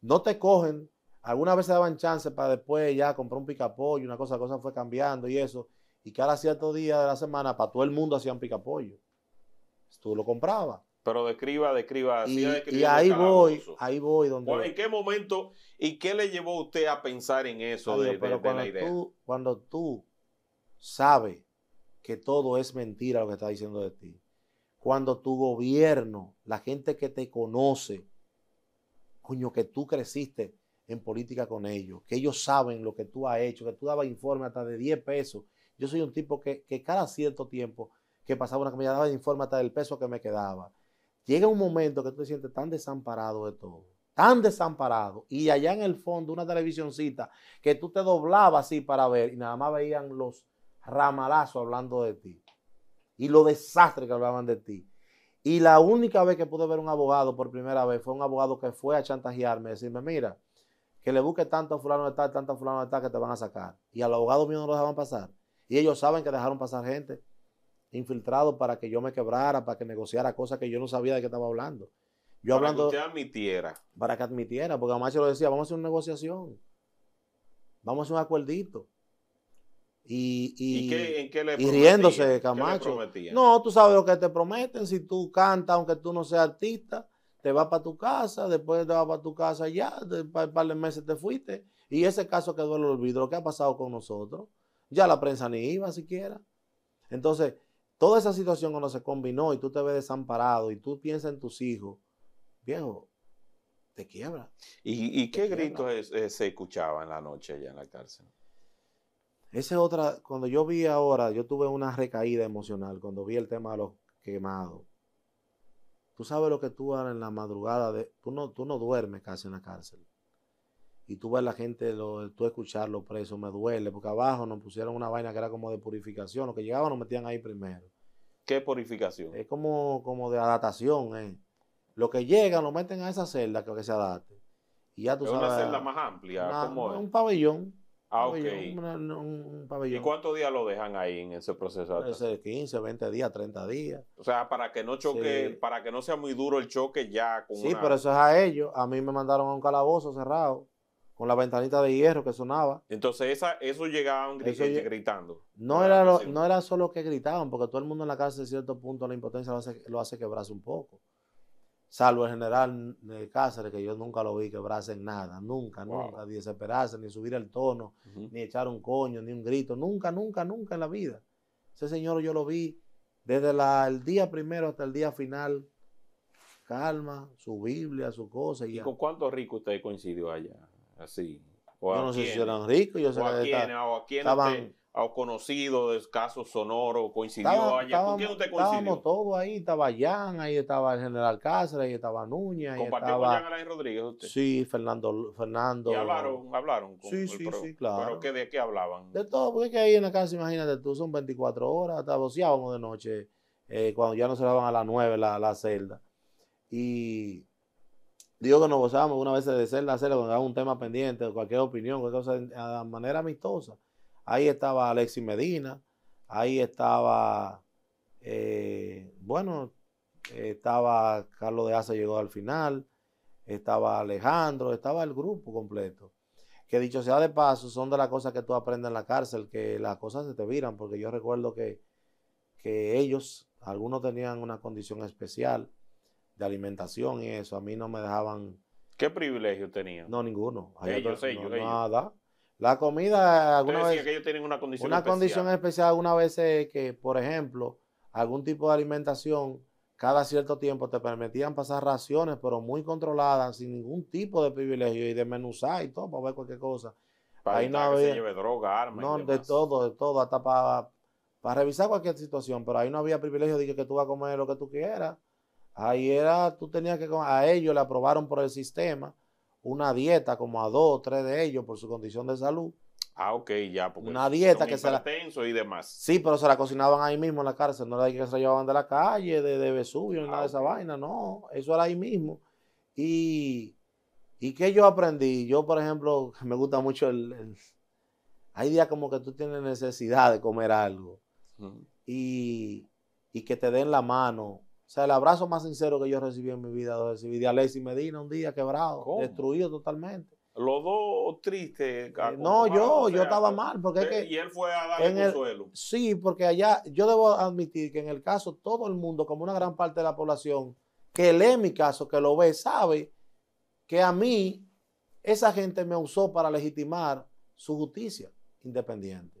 No te cogen, alguna vez se daban chance para después ya comprar un picapollo, una cosa, cosa fue cambiando y eso, y cada cierto día de la semana para todo el mundo hacían picapollo. Tú lo comprabas. Pero describa, describa. Y, y ahí voy, ahí voy donde... ¿En qué momento y qué le llevó a usted a pensar en eso cuando Tú, cuando tú sabes que todo es mentira lo que está diciendo de ti, cuando tu gobierno, la gente que te conoce, coño, que tú creciste en política con ellos, que ellos saben lo que tú has hecho, que tú dabas informe hasta de 10 pesos. Yo soy un tipo que, cada cierto tiempo que pasaba una comida daba informe hasta del peso que me quedaba. Llega un momento que tú te sientes tan desamparado de todo, tan desamparado, y allá en el fondo una televisioncita que tú te doblabas así para ver y nada más veían los ramalazos hablando de ti y lo desastre que hablaban de ti. Y la única vez que pude ver un abogado por primera vez fue un abogado que fue a chantajearme, decirme, mira, que le busque tanto a fulano de tal, tanto a fulano de tal que te van a sacar. Y al abogado mío no lo dejaban pasar. Y ellos saben que dejaron pasar gente infiltrado para que yo me quebrara, para que negociara cosas que yo no sabía de qué estaba hablando. Yo para hablando, que usted admitiera. Para que admitiera, porque Amacho lo decía, vamos a hacer una negociación. Vamos a hacer un acuerdito. Y, y, riéndose, Camacho. no, tú sabes lo que te prometen. Si tú cantas, aunque tú no seas artista, te vas para tu casa, después te vas para tu casa ya, para un par de meses te fuiste. Y ese caso quedó en el olvido, lo que ha pasado con nosotros. Ya la prensa ni iba siquiera. Entonces, toda esa situación cuando se combinó y tú te ves desamparado y tú piensas en tus hijos, viejo, te quiebra. ¿Y, qué gritos eh, se escuchaba en la noche allá en la cárcel? Esa es otra, cuando yo vi ahora, yo tuve una recaída emocional cuando vi el tema de los quemados. Tú sabes lo que tú haces en la madrugada, de, tú, no, tú no duermes casi en la cárcel. Y tú ves la gente, lo, tú escuchar los presos, me duele, porque abajo nos pusieron una vaina que era como de purificación, los que llegaban nos metían ahí primero. ¿Qué purificación? Es como, como de adaptación, ¿eh? Lo que llegan lo meten a esa celda que, se adapte. Y ya tú sabes, una celda más amplia. es? Un pabellón. Ah, ¿Y cuántos días lo dejan ahí en ese proceso? 15, 20 días, 30 días. O sea, para que no choque, para que no sea muy duro el choque ya con Sí, pero eso es a ellos. A mí me mandaron a un calabozo cerrado con la ventanita de hierro que sonaba. Entonces esa, eso llegaban gritando. No era, no era solo que gritaban, porque todo el mundo en la casa de cierto punto la impotencia lo hace quebrarse un poco. Salvo el general Cáceres, que yo nunca lo vi quebrarse en nada, nunca, nunca, ni desesperarse, ni subir el tono, ni echar un coño, ni un grito, nunca, nunca, nunca en la vida. Ese señor yo lo vi desde el día primero hasta el día final, calma, su Biblia, su cosa. ¿Y, con cuánto rico usted coincidió allá? Así. yo no sé si eran ricos, yo quién, usted? o conocido de casos sonoros, coincidió allá. ¿Con quién usted coincidió? Estábamos todos ahí, estaba Jan, ahí estaba el general Cáceres, ahí estaba Núñez. ¿Compartió estaba... con Jan Rodríguez usted? Sí, Fernando. Fernando ¿Y hablaron, hablaron con Sí, sí, sí, claro. de qué hablaban? De todo, porque es que ahí en la casa, imagínate tú, son 24 horas, hasta boceábamos de noche, eh, cuando ya no cerraban a las 9 la, la celda. Y digo que nos boceábamos una vez de celda a celda, cuando daba un tema pendiente, cualquier opinión, cualquier de manera amistosa Ahí estaba Alexis Medina, ahí estaba, eh, bueno, estaba Carlos de Asa llegó al final, estaba Alejandro, estaba el grupo completo. Que dicho sea de paso, son de las cosas que tú aprendes en la cárcel, que las cosas se te viran, porque yo recuerdo que, ellos, algunos tenían una condición especial de alimentación y eso, a mí no me dejaban... ¿Qué privilegio tenía? No, ninguno. Ellos, Nada. La comida alguna vez, que ellos tienen una condición una especial. condición especial alguna vez es que, por ejemplo, algún tipo de alimentación cada cierto tiempo te permitían pasar raciones, pero muy controladas, sin ningún tipo de privilegio y de desmenuzar y todo para ver cualquier cosa. Para ahí no había, droga, No, de todo, de todo, hasta para, revisar cualquier situación, pero ahí no había privilegio de que, que tú vas a comer lo que tú quieras. Ahí era, tú tenías que comer, a ellos le aprobaron por el sistema una dieta como a dos o tres de ellos por su condición de salud. Ah, ok, ya. Porque una dieta que se la. y demás. Sí, pero se la cocinaban ahí mismo en la cárcel. No era que se la llevaban de la calle, de, de Vesubio, ah, nada de esa vaina. No, eso era ahí mismo. Y. ¿Y qué yo aprendí? Yo, por ejemplo, me gusta mucho el. hay días como que tú tienes necesidad de comer algo. Y, y que te den la mano o sea, el abrazo más sincero que yo recibí en mi vida lo recibí de Alexis Medina un día quebrado, destruido totalmente. Los dos tristes. Eh, no, yo, ah, yo estaba eh, mal. Porque es eh, que y él fue a darle consuelo. Sí, porque allá, yo debo admitir que en el caso, todo el mundo, como una gran parte de la población, que lee mi caso, que lo ve, sabe que a mí esa gente me usó para legitimar su justicia independiente.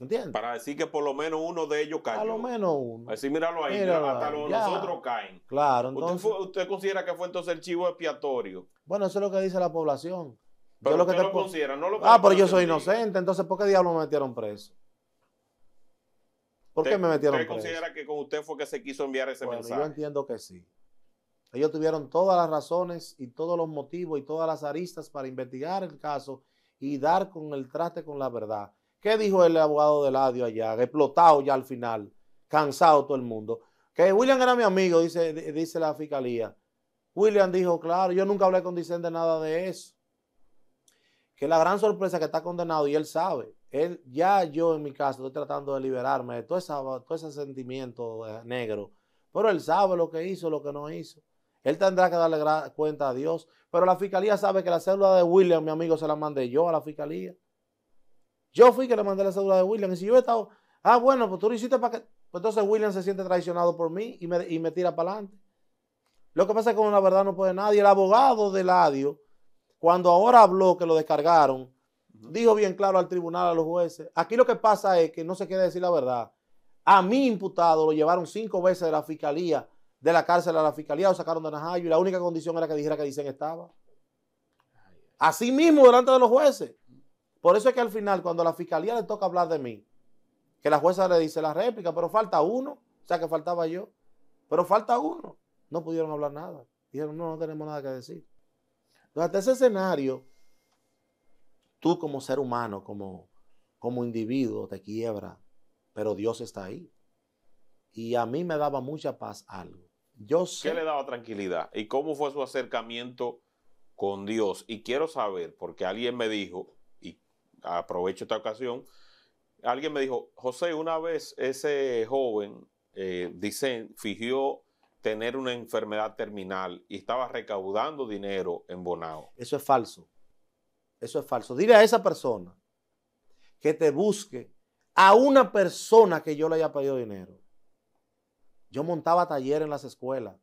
¿Entiendes? Para decir que por lo menos uno de ellos cayó. A lo menos uno. Así míralo ahí, hasta los nosotros caen. Claro, ¿Usted, considera que fue entonces el chivo expiatorio? Bueno, eso es lo que dice la población. lo que considera, Ah, pero yo soy inocente, entonces ¿por qué diablos me metieron preso? ¿Por qué me metieron ¿Usted considera que con usted fue que se quiso enviar ese mensaje? Yo entiendo que sí. Ellos tuvieron todas las razones y todos los motivos y todas las aristas para investigar el caso y dar con el traste con la verdad. ¿Qué dijo el abogado de Ladio allá? Explotado ya al final, cansado todo el mundo. Que William era mi amigo, dice, dice la fiscalía. William dijo, claro, yo nunca hablé con Dicen de nada de eso. Que la gran sorpresa que está condenado, y él sabe, él, ya yo en mi caso estoy tratando de liberarme de todo, esa, todo ese sentimiento eh, negro, pero él sabe lo que hizo, lo que no hizo. Él tendrá que darle cuenta a Dios, pero la fiscalía sabe que la célula de William, mi amigo, se la mandé yo a la fiscalía. Yo fui que le mandé la cédula de William. Y si yo he estado, ah, bueno, pues tú lo hiciste para que. Pues entonces William se siente traicionado por mí y me, tira para adelante. Lo que pasa es que con la verdad no puede nadie. El abogado de Ladio, cuando ahora habló que lo descargaron, dijo bien claro al tribunal, a los jueces, aquí lo que pasa es que no se quiere decir la verdad. A mi imputado lo llevaron cinco veces de la fiscalía, de la cárcel a la fiscalía, lo sacaron de Najayo y la única condición era que dijera que dicen estaba. Así mismo delante de los jueces. Por eso es que al final, cuando la fiscalía le toca hablar de mí, que la jueza le dice la réplica, pero falta uno, o sea que faltaba yo, pero falta uno, no pudieron hablar nada. Dijeron, no, no tenemos nada que decir. Durante ese escenario, tú como ser humano, como, como individuo, te quiebra, pero Dios está ahí. Y a mí me daba mucha paz algo. Yo sé, ¿Qué le daba tranquilidad? ¿Y cómo fue su acercamiento con Dios? Y quiero saber, porque alguien me dijo aprovecho esta ocasión. Alguien me dijo, José, una vez ese joven, eh, dicen, fingió tener una enfermedad terminal y estaba recaudando dinero en Bonao. Eso es falso. Eso es falso. Dile a esa persona que te busque a una persona que yo le haya pedido dinero. Yo montaba taller en las escuelas,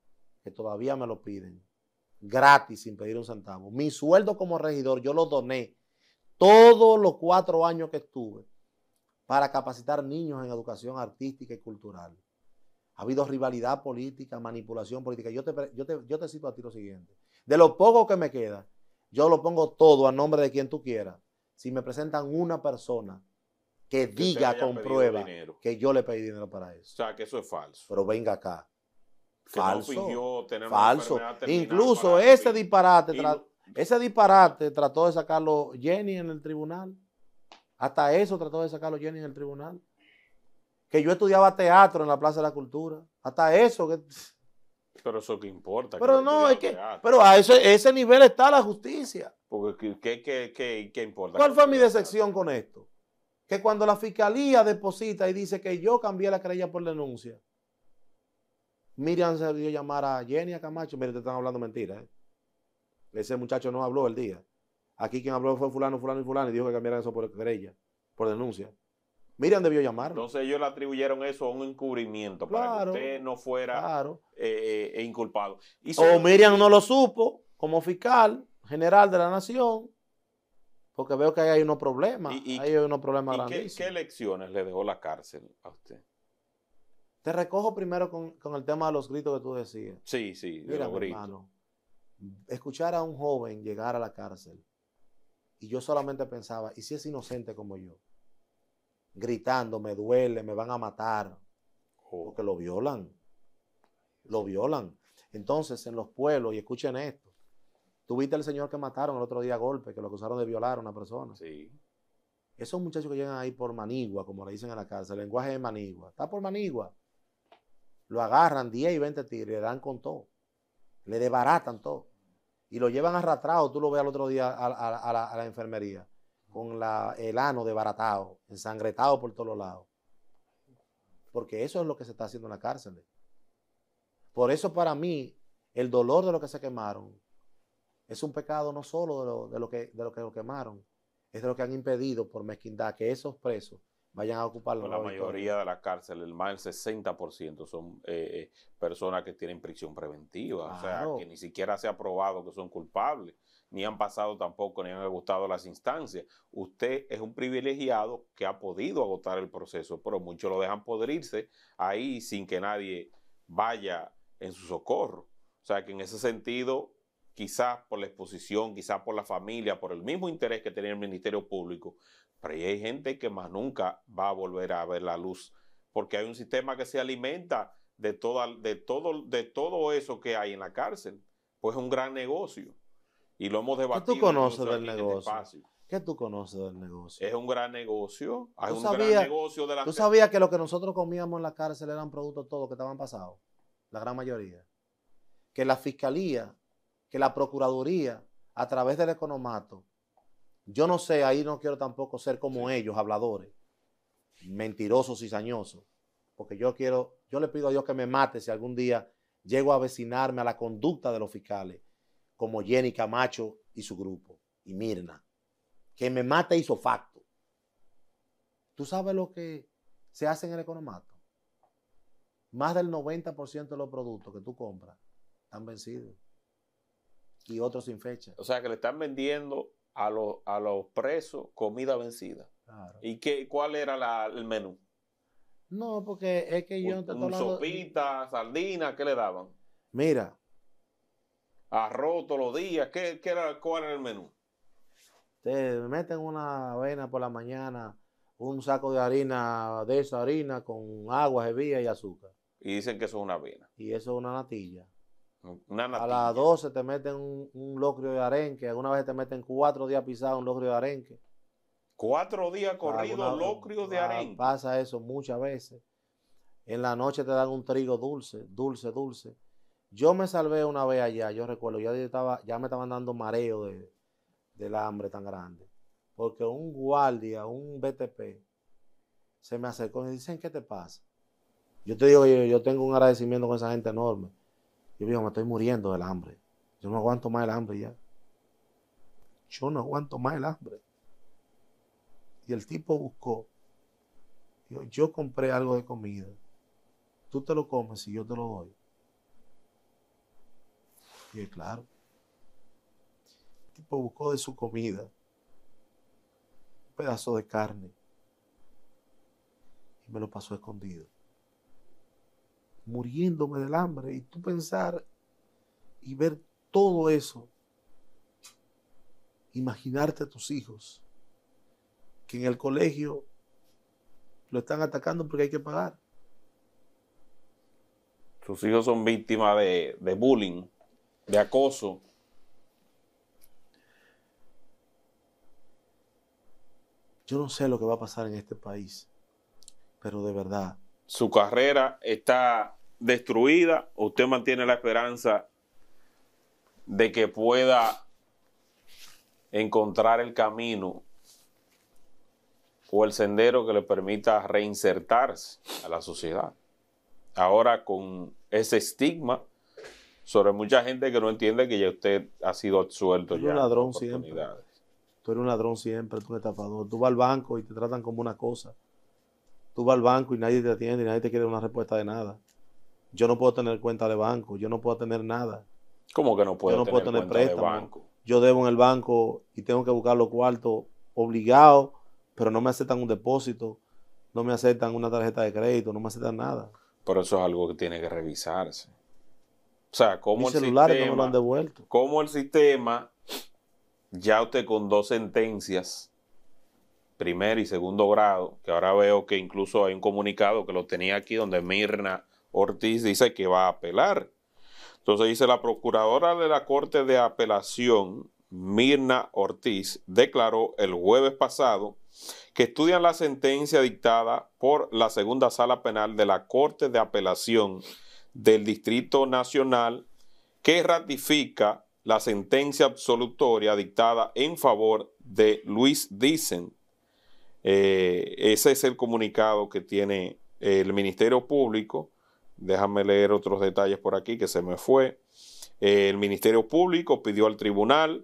que todavía me lo piden, gratis, sin pedir un centavo. Mi sueldo como regidor, yo lo doné todos los cuatro años que estuve para capacitar niños en educación artística y cultural. Ha habido rivalidad política, manipulación política. Yo te, yo te, yo cito a ti lo siguiente. De lo poco que me queda, yo lo pongo todo a nombre de quien tú quieras. Si me presentan una persona que, diga con prueba que yo le pedí dinero para eso. O sea, que eso es falso. Pero venga acá. falso. falso. Incluso ese disparate. Ese disparate trató de sacarlo Jenny en el tribunal. Hasta eso trató de sacarlo Jenny en el tribunal. Que yo estudiaba teatro en la Plaza de la Cultura. Hasta eso. Pero eso que importa. Pero no, es que. Pero a ese, ese, nivel está la justicia. Porque, ¿qué, importa? ¿Cuál fue mi decepción con esto? Que cuando la fiscalía deposita y dice que yo cambié la querella por denuncia, Miriam se dio llamar a Jenny a Camacho. Mire, te están hablando mentiras. ¿eh? Ese muchacho no habló el día. Aquí quien habló fue fulano, fulano y fulano y dijo que cambiaran eso por querella, por denuncia. Miriam debió llamarlo. Entonces ellos le atribuyeron eso a un encubrimiento para que usted no fuera eh, eh, e inculpado. o Miriam no lo supo como fiscal general de la nación, porque veo que ahí hay unos problemas. Y, hay unos problemas ¿y qué, lecciones le dejó la cárcel a usted? Te recojo primero con, el tema de los gritos que tú decías. Sí, sí, de los gritos escuchar a un joven llegar a la cárcel y yo solamente pensaba, ¿y si es inocente como yo? Gritando, me duele, me van a matar, oh. porque lo violan, lo violan. Entonces, en los pueblos, y escuchen esto, tuviste al señor que mataron el otro día a golpe, que lo acusaron de violar a una persona. Sí. Esos muchachos que llegan ahí por manigua, como le dicen en la cárcel, el lenguaje de manigua, está por manigua. Lo agarran 10 y 20 tiros, le dan con todo, le desbaratan todo y lo llevan arrastrado, tú lo ves al otro día a, la, enfermería, con el ano desbaratado, ensangretado por todos lados. Porque eso es lo que se está haciendo en la cárcel. Por eso para mí, el dolor de lo que se quemaron es un pecado no solo de lo, de lo que, de lo que lo quemaron, es de lo que han impedido por mezquindad que esos presos vayan a ocuparlo. La mayoría de las cárceles, el más del 60% son eh, eh, personas que tienen prisión preventiva, o sea, que ni siquiera se ha probado que son culpables, ni han pasado tampoco, ni han agotado las instancias. Usted es un privilegiado que ha podido agotar el proceso, pero muchos lo dejan podrirse ahí sin que nadie vaya en su socorro. O sea, que en ese sentido, quizás por la exposición, quizás por la familia, por el mismo interés que tenía el Ministerio Público, pero hay gente que más nunca va a volver a ver la luz, porque hay un sistema que se alimenta de, de, todo, de todo eso que hay en la cárcel. Pues es un gran negocio. Y lo hemos debatido. ¿Qué tú conoces del este negocio? ¿Qué tú conoces del negocio? Es un gran negocio. Hay un gran negocio de la ¿Tú sabías que lo que nosotros comíamos en la cárcel eran productos todos que estaban pasados? La gran mayoría. Que la fiscalía, que la procuraduría, a través del economato, yo no sé, ahí no quiero tampoco ser como ellos, habladores, mentirosos, y sañosos, porque yo quiero, yo le pido a Dios que me mate si algún día llego a vecinarme a la conducta de los fiscales, como Jenny Camacho y su grupo, y Mirna, que me mate hizo facto. ¿Tú sabes lo que se hace en el economato? Más del 90% de los productos que tú compras están vencidos y otros sin fecha. O sea, que le están vendiendo a, los a los presos comida vencida. ¿Y qué, cuál era la, el menú? No, porque es que yo no te Sopita, sardina, ¿qué le daban? Mira. Arroz todos los días, ¿qué, era, ¿cuál era el menú? Te meten una avena por la mañana, un saco de harina, de esa harina con agua, hervida y azúcar. Y dicen que eso es una avena. Y eso es una natilla a las 12 te meten un, locrio de arenque, alguna vez te meten cuatro días pisados un locrio de arenque. Cuatro días corridos locrio de ah, arenque. Pasa eso muchas veces. En la noche te dan un trigo dulce, dulce, dulce. Yo me salvé una vez allá, yo recuerdo, ya, estaba, ya me estaban dando mareo de, del hambre tan grande. Porque un guardia, un BTP, se me acercó y me dicen, ¿qué te pasa? Yo te digo, yo tengo un agradecimiento con esa gente enorme yo digo, me estoy muriendo del hambre. Yo no aguanto más el hambre ya. Yo no aguanto más el hambre. Y el tipo buscó. Yo, yo compré algo de comida. Tú te lo comes y yo te lo doy. Y claro. El tipo buscó de su comida un pedazo de carne y me lo pasó escondido muriéndome del hambre. Y tú pensar y ver todo eso, imaginarte a tus hijos que en el colegio lo están atacando porque hay que pagar. Sus hijos son víctimas de, bullying, de acoso. Yo no sé lo que va a pasar en este país, pero de verdad. Su carrera está destruida, usted mantiene la esperanza de que pueda encontrar el camino o el sendero que le permita reinsertarse a la sociedad. Ahora con ese estigma sobre mucha gente que no entiende que ya usted ha sido absuelto. Tú eres un ladrón siempre. Tú eres un ladrón siempre, tú eres estafador. Tú vas al banco y te tratan como una cosa. Tú vas al banco y nadie te atiende y nadie te quiere una respuesta de nada yo no puedo tener cuenta de banco, yo no puedo tener nada. ¿Cómo que no puedo? Yo no tener puedo tener préstamo. banco. Yo debo en el banco y tengo que buscar los cuartos obligados, pero no me aceptan un depósito, no me aceptan una tarjeta de crédito, no me aceptan nada. Pero eso es algo que tiene que revisarse. O sea, cómo el celular sistema, no me lo han devuelto. Cómo el sistema, ya usted con dos sentencias, primer y segundo grado, que ahora veo que incluso hay un comunicado que lo tenía aquí donde Mirna Ortiz dice que va a apelar. Entonces dice la procuradora de la Corte de Apelación, Mirna Ortiz, declaró el jueves pasado que estudian la sentencia dictada por la segunda sala penal de la Corte de Apelación del Distrito Nacional que ratifica la sentencia absolutoria dictada en favor de Luis Dicen. Eh, ese es el comunicado que tiene el Ministerio Público Déjame leer otros detalles por aquí que se me fue. Eh, el Ministerio Público pidió al tribunal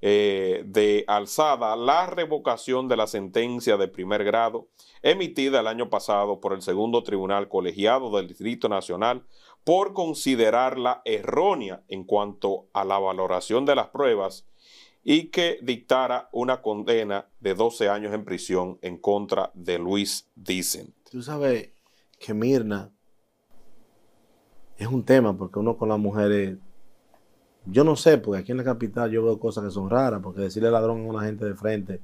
eh, de alzada la revocación de la sentencia de primer grado emitida el año pasado por el segundo tribunal colegiado del Distrito Nacional por considerarla errónea en cuanto a la valoración de las pruebas y que dictara una condena de 12 años en prisión en contra de Luis Dicen. Tú sabes que Mirna es un tema porque uno con las mujeres, yo no sé, porque aquí en la capital yo veo cosas que son raras, porque decirle ladrón a una gente de frente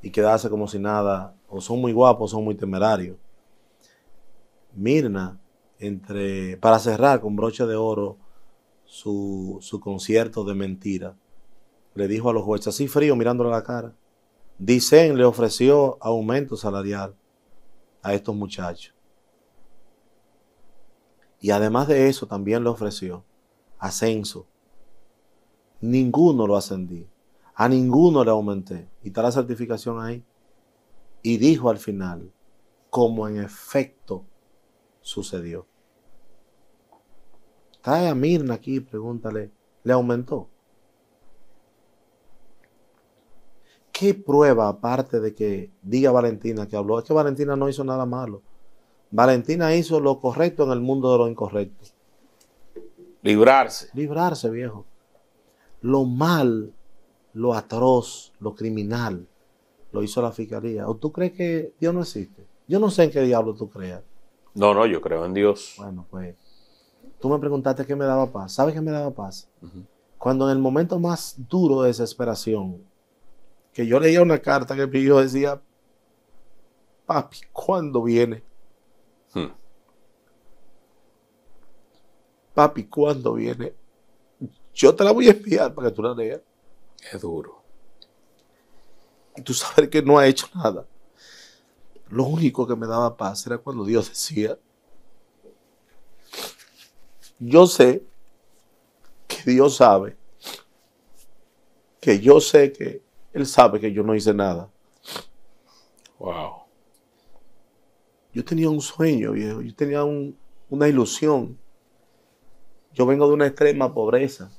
y quedarse como si nada, o son muy guapos o son muy temerarios. Mirna, entre, para cerrar con broche de oro su, su concierto de mentira, le dijo a los jueces, así frío mirándole a la cara, Dicen le ofreció aumento salarial a estos muchachos. Y además de eso también le ofreció ascenso. Ninguno lo ascendí. A ninguno le aumenté. Y está la certificación ahí. Y dijo al final, como en efecto sucedió. Trae a Mirna aquí pregúntale, ¿le aumentó? ¿Qué prueba aparte de que diga Valentina que habló? Es que Valentina no hizo nada malo. Valentina hizo lo correcto en el mundo de lo incorrecto. Librarse. Librarse, viejo. Lo mal, lo atroz, lo criminal, lo hizo la fiscalía. ¿O tú crees que Dios no existe? Yo no sé en qué diablo tú creas. No, no, yo creo en Dios. Bueno, pues tú me preguntaste qué me daba paz. ¿Sabes qué me daba paz? Cuando en el momento más duro de desesperación, que yo leía una carta que pidió decía, papi, ¿cuándo viene? Hmm. Papi, cuando viene? Yo te la voy a enviar para que tú la leas. Es duro. Y tú sabes que no ha hecho nada. Lo único que me daba paz era cuando Dios decía, yo sé que Dios sabe, que yo sé que Él sabe que yo no hice nada. Wow. Yo tenía un sueño, viejo. Yo tenía una ilusión. Yo vengo de una extrema pobreza.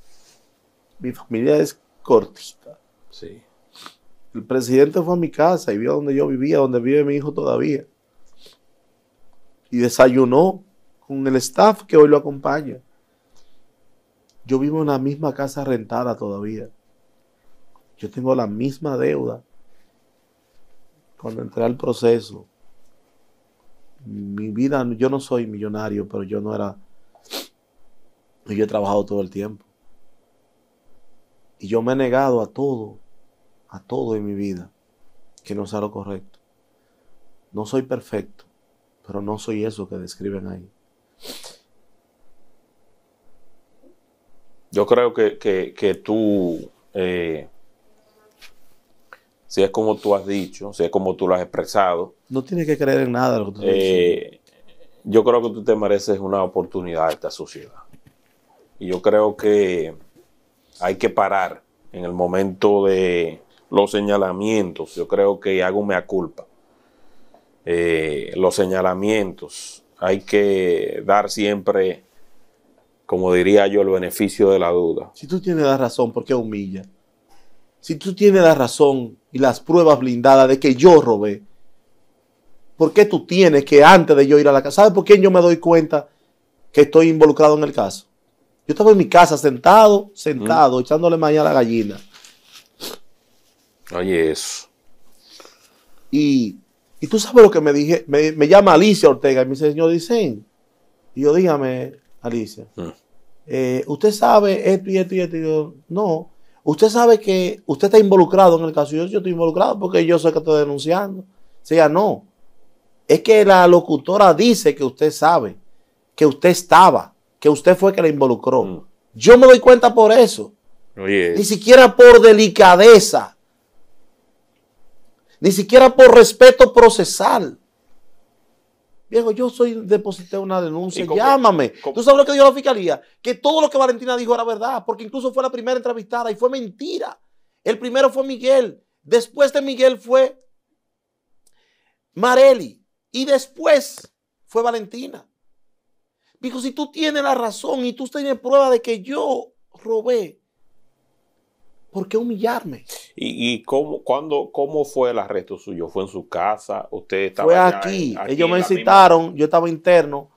Mi familia es cortista. Sí. El presidente fue a mi casa y vio donde yo vivía, donde vive mi hijo todavía. Y desayunó con el staff que hoy lo acompaña. Yo vivo en la misma casa rentada todavía. Yo tengo la misma deuda. Cuando entré al proceso, mi vida, yo no soy millonario, pero yo no era, Y yo he trabajado todo el tiempo. Y yo me he negado a todo, a todo en mi vida, que no sea lo correcto. No soy perfecto, pero no soy eso que describen ahí. Yo creo que, tú eh, si es como tú has dicho, si es como tú lo has expresado. No tienes que creer en nada. Lo que tú eh, yo creo que tú te mereces una oportunidad a esta sociedad. Y yo creo que hay que parar en el momento de los señalamientos. Yo creo que hago mea culpa. Eh, los señalamientos. Hay que dar siempre, como diría yo, el beneficio de la duda. Si tú tienes la razón, ¿por qué humilla? Si tú tienes la razón, y las pruebas blindadas de que yo robé. ¿Por qué tú tienes que antes de yo ir a la casa? ¿Sabes por qué yo me doy cuenta que estoy involucrado en el caso? Yo estaba en mi casa sentado, sentado, mm. echándole maña a la gallina. Oye, eso. Y, tú sabes lo que me dije, me, llama Alicia Ortega y me dice, señor Dicen. Y yo, dígame, Alicia, mm. eh, ¿usted sabe esto y esto y esto? no. Usted sabe que usted está involucrado en el caso. Yo, estoy involucrado porque yo sé que estoy denunciando. O sea, no. Es que la locutora dice que usted sabe, que usted estaba, que usted fue que la involucró. Mm. Yo me doy cuenta por eso. Ni siquiera por delicadeza. Ni siquiera por respeto procesal yo soy deposité una denuncia, llámame. ¿Tú sabes lo que dijo la fiscalía? Que todo lo que Valentina dijo era verdad, porque incluso fue la primera entrevistada y fue mentira. El primero fue Miguel, después de Miguel fue Mareli y después fue Valentina. Dijo, si tú tienes la razón y tú estás en prueba de que yo robé, ¿Por qué humillarme? ¿Y, cómo, cuando, cómo fue el arresto suyo? ¿Fue en su casa? ¿Usted estaba Fue aquí. Ellos me incitaron. yo estaba interno.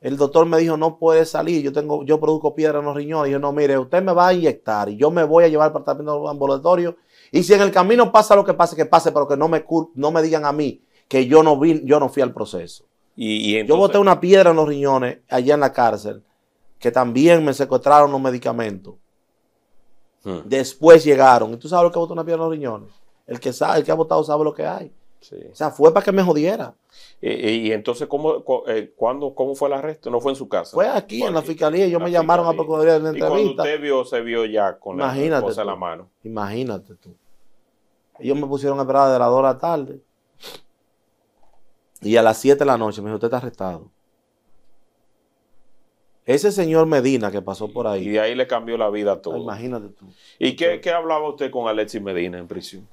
El doctor me dijo, no puede salir, yo tengo, yo produzco piedra en los riñones. yo, no, mire, usted me va a inyectar y yo me voy a llevar para el ambulatorio. Y si en el camino pasa lo que pase, que pase, pero que no me, no me digan a mí que yo no, vi, yo no fui al proceso. ¿Y, Yo boté una piedra en los riñones allá en la cárcel, que también me secuestraron los medicamentos. Hmm. Después llegaron. ¿Y tú sabes lo que botó una piedra en los riñones? El que sabe, el que ha votado sabe lo que hay. O sea, fue para que me jodiera. ¿Y, entonces ¿cómo, eh, cómo fue el arresto? ¿No fue en su casa? Fue aquí, en la fiscalía. Ellos me llamaron a la Procuraduría de la entrevista. ¿Y usted vio, se vio ya con la cosa en la mano? Imagínate tú. Ellos me pusieron a esperar de las 2 de la tarde. Y a las 7 de la noche me dijo, usted está arrestado. Ese señor Medina que pasó por ahí. Y de ahí le cambió la vida a todo. Imagínate tú. ¿Y qué, hablaba usted con Alexis Medina en prisión?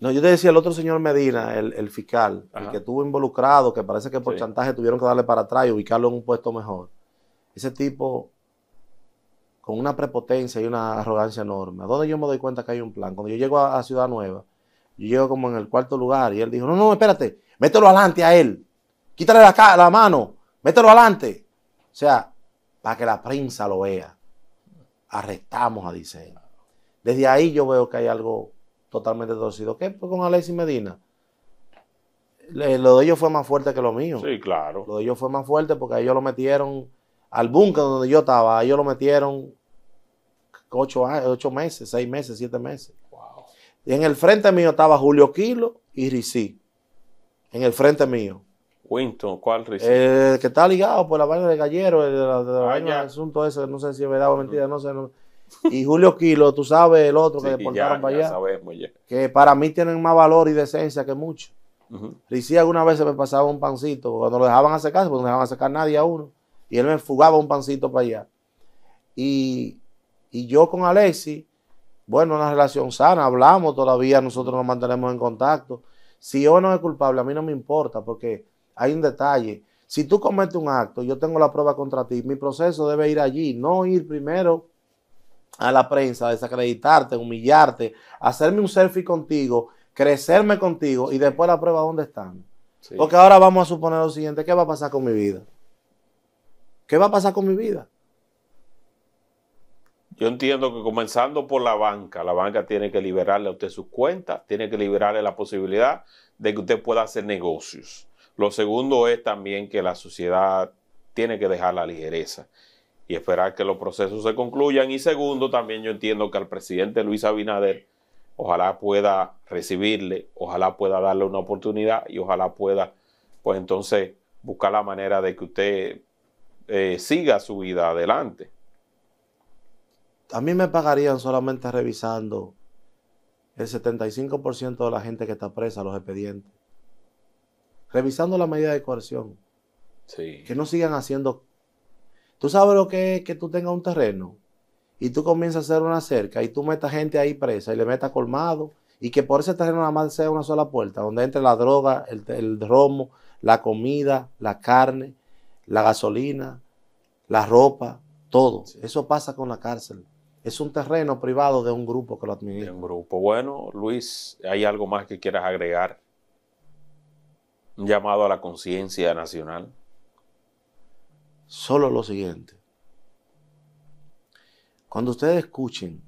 No, yo te decía el otro señor Medina, el, fiscal, el que estuvo involucrado, que parece que por chantaje tuvieron que darle para atrás y ubicarlo en un puesto mejor. Ese tipo, con una prepotencia y una arrogancia enorme. ¿A dónde yo me doy cuenta que hay un plan? Cuando yo llego a, Ciudad Nueva, yo llego como en el cuarto lugar y él dijo, no, no, espérate, mételo adelante a él. Quítale la, la mano, mételo adelante. O sea, para que la prensa lo vea. Arrestamos a Diseño. Desde ahí yo veo que hay algo totalmente torcido. ¿Qué fue con Alexis Medina? lo de ellos fue más fuerte que lo mío. Sí, claro. Lo de ellos fue más fuerte porque ellos lo metieron al búnker donde yo estaba. Ellos lo metieron ocho, meses, seis meses, siete meses. Y en el frente mío estaba Julio Quilo y Rizí. En el frente mío cuento? ¿Cuál El eh, que está ligado por la vaina de Gallero, ah, el, asunto ese, no sé si es verdad o mentira, no sé. Y Julio Quilo, tú sabes el otro que deportaron para allá. Que para mí tienen más valor y decencia que mucho. Uh alguna vez me pasaba un pancito, cuando lo dejaban secarse, porque no dejaban secar nadie a uno. Y él me fugaba un pancito para allá. Y, y yo con Alexis bueno, una relación sana, hablamos todavía, nosotros nos mantenemos en contacto. Si yo no es culpable, a mí no me importa, porque hay un detalle. Si tú cometes un acto, yo tengo la prueba contra ti, mi proceso debe ir allí, no ir primero a la prensa, desacreditarte, humillarte, hacerme un selfie contigo, crecerme contigo y después la prueba dónde están. Porque ahora vamos a suponer lo siguiente, ¿qué va a pasar con mi vida? ¿Qué va a pasar con mi vida? Yo entiendo que comenzando por la banca, la banca tiene que liberarle a usted sus cuentas, tiene que liberarle la posibilidad de que usted pueda hacer negocios. Lo segundo es también que la sociedad tiene que dejar la ligereza y esperar que los procesos se concluyan. Y segundo, también yo entiendo que al presidente Luis Abinader, ojalá pueda recibirle, ojalá pueda darle una oportunidad y ojalá pueda, pues entonces, buscar la manera de que usted eh, siga su vida adelante. A mí me pagarían solamente revisando el 75% de la gente que está presa, los expedientes revisando la medida de coerción. Sí. Que no sigan haciendo. Tú sabes lo que es que tú tengas un terreno y tú comienzas a hacer una cerca y tú metas gente ahí presa y le metas colmado y que por ese terreno nada más sea una sola puerta donde entre la droga, el, el romo, la comida, la carne, la gasolina, la ropa, todo. Eso pasa con la cárcel. Es un terreno privado de un grupo que lo administra. un grupo. Bueno, Luis, ¿hay algo más que quieras agregar un llamado a la conciencia nacional. Solo lo siguiente. Cuando ustedes escuchen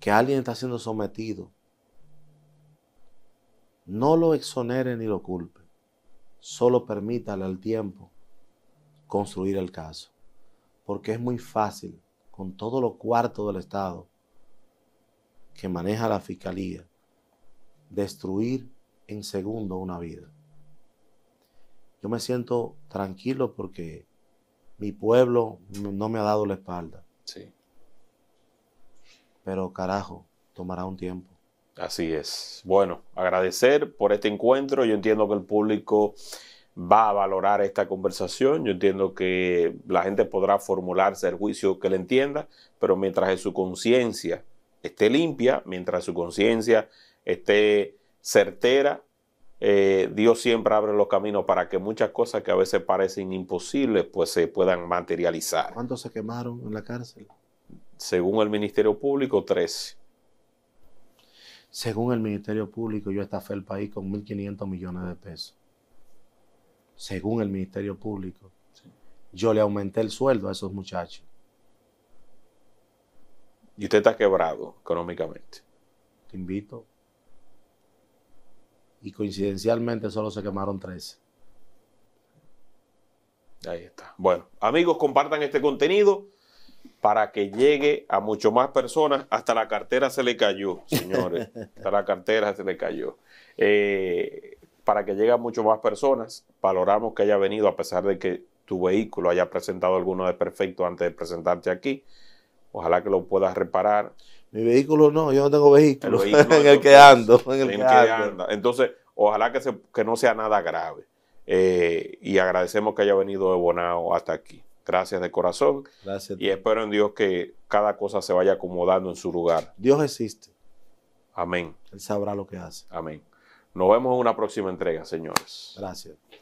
que alguien está siendo sometido, no lo exoneren ni lo culpe. Solo permítale al tiempo construir el caso. Porque es muy fácil, con todos los cuartos del Estado que maneja la Fiscalía, destruir segundo una vida. Yo me siento tranquilo porque mi pueblo no me ha dado la espalda. Sí. Pero carajo, tomará un tiempo. Así es. Bueno, agradecer por este encuentro. Yo entiendo que el público va a valorar esta conversación. Yo entiendo que la gente podrá formularse el juicio que le entienda, pero mientras su conciencia esté limpia, mientras su conciencia esté certera. Eh, Dios siempre abre los caminos para que muchas cosas que a veces parecen imposibles pues se puedan materializar. ¿Cuántos se quemaron en la cárcel? Según el Ministerio Público, 13. Según el Ministerio Público, yo estafé el país con 1.500 millones de pesos. Según el Ministerio Público, yo le aumenté el sueldo a esos muchachos. Y usted está quebrado económicamente. Te invito y coincidencialmente solo se quemaron 13. Ahí está. Bueno, amigos, compartan este contenido para que llegue a mucho más personas. Hasta la cartera se le cayó, señores. Hasta la cartera se le cayó. Eh, para que llegue a mucho más personas, valoramos que haya venido a pesar de que tu vehículo haya presentado alguno de perfecto antes de presentarte aquí. Ojalá que lo puedas reparar. Mi vehículo no, yo no tengo vehículo. en el que ando. En el, que, anda. Entonces, ojalá que, no sea nada grave. Eh, y agradecemos que haya venido Ebonao hasta aquí. Gracias de corazón. Gracias. Y espero en Dios que cada cosa se vaya acomodando en su lugar. Dios existe. Amén. Él sabrá lo que hace. Amén. Nos vemos en una próxima entrega, señores. Gracias.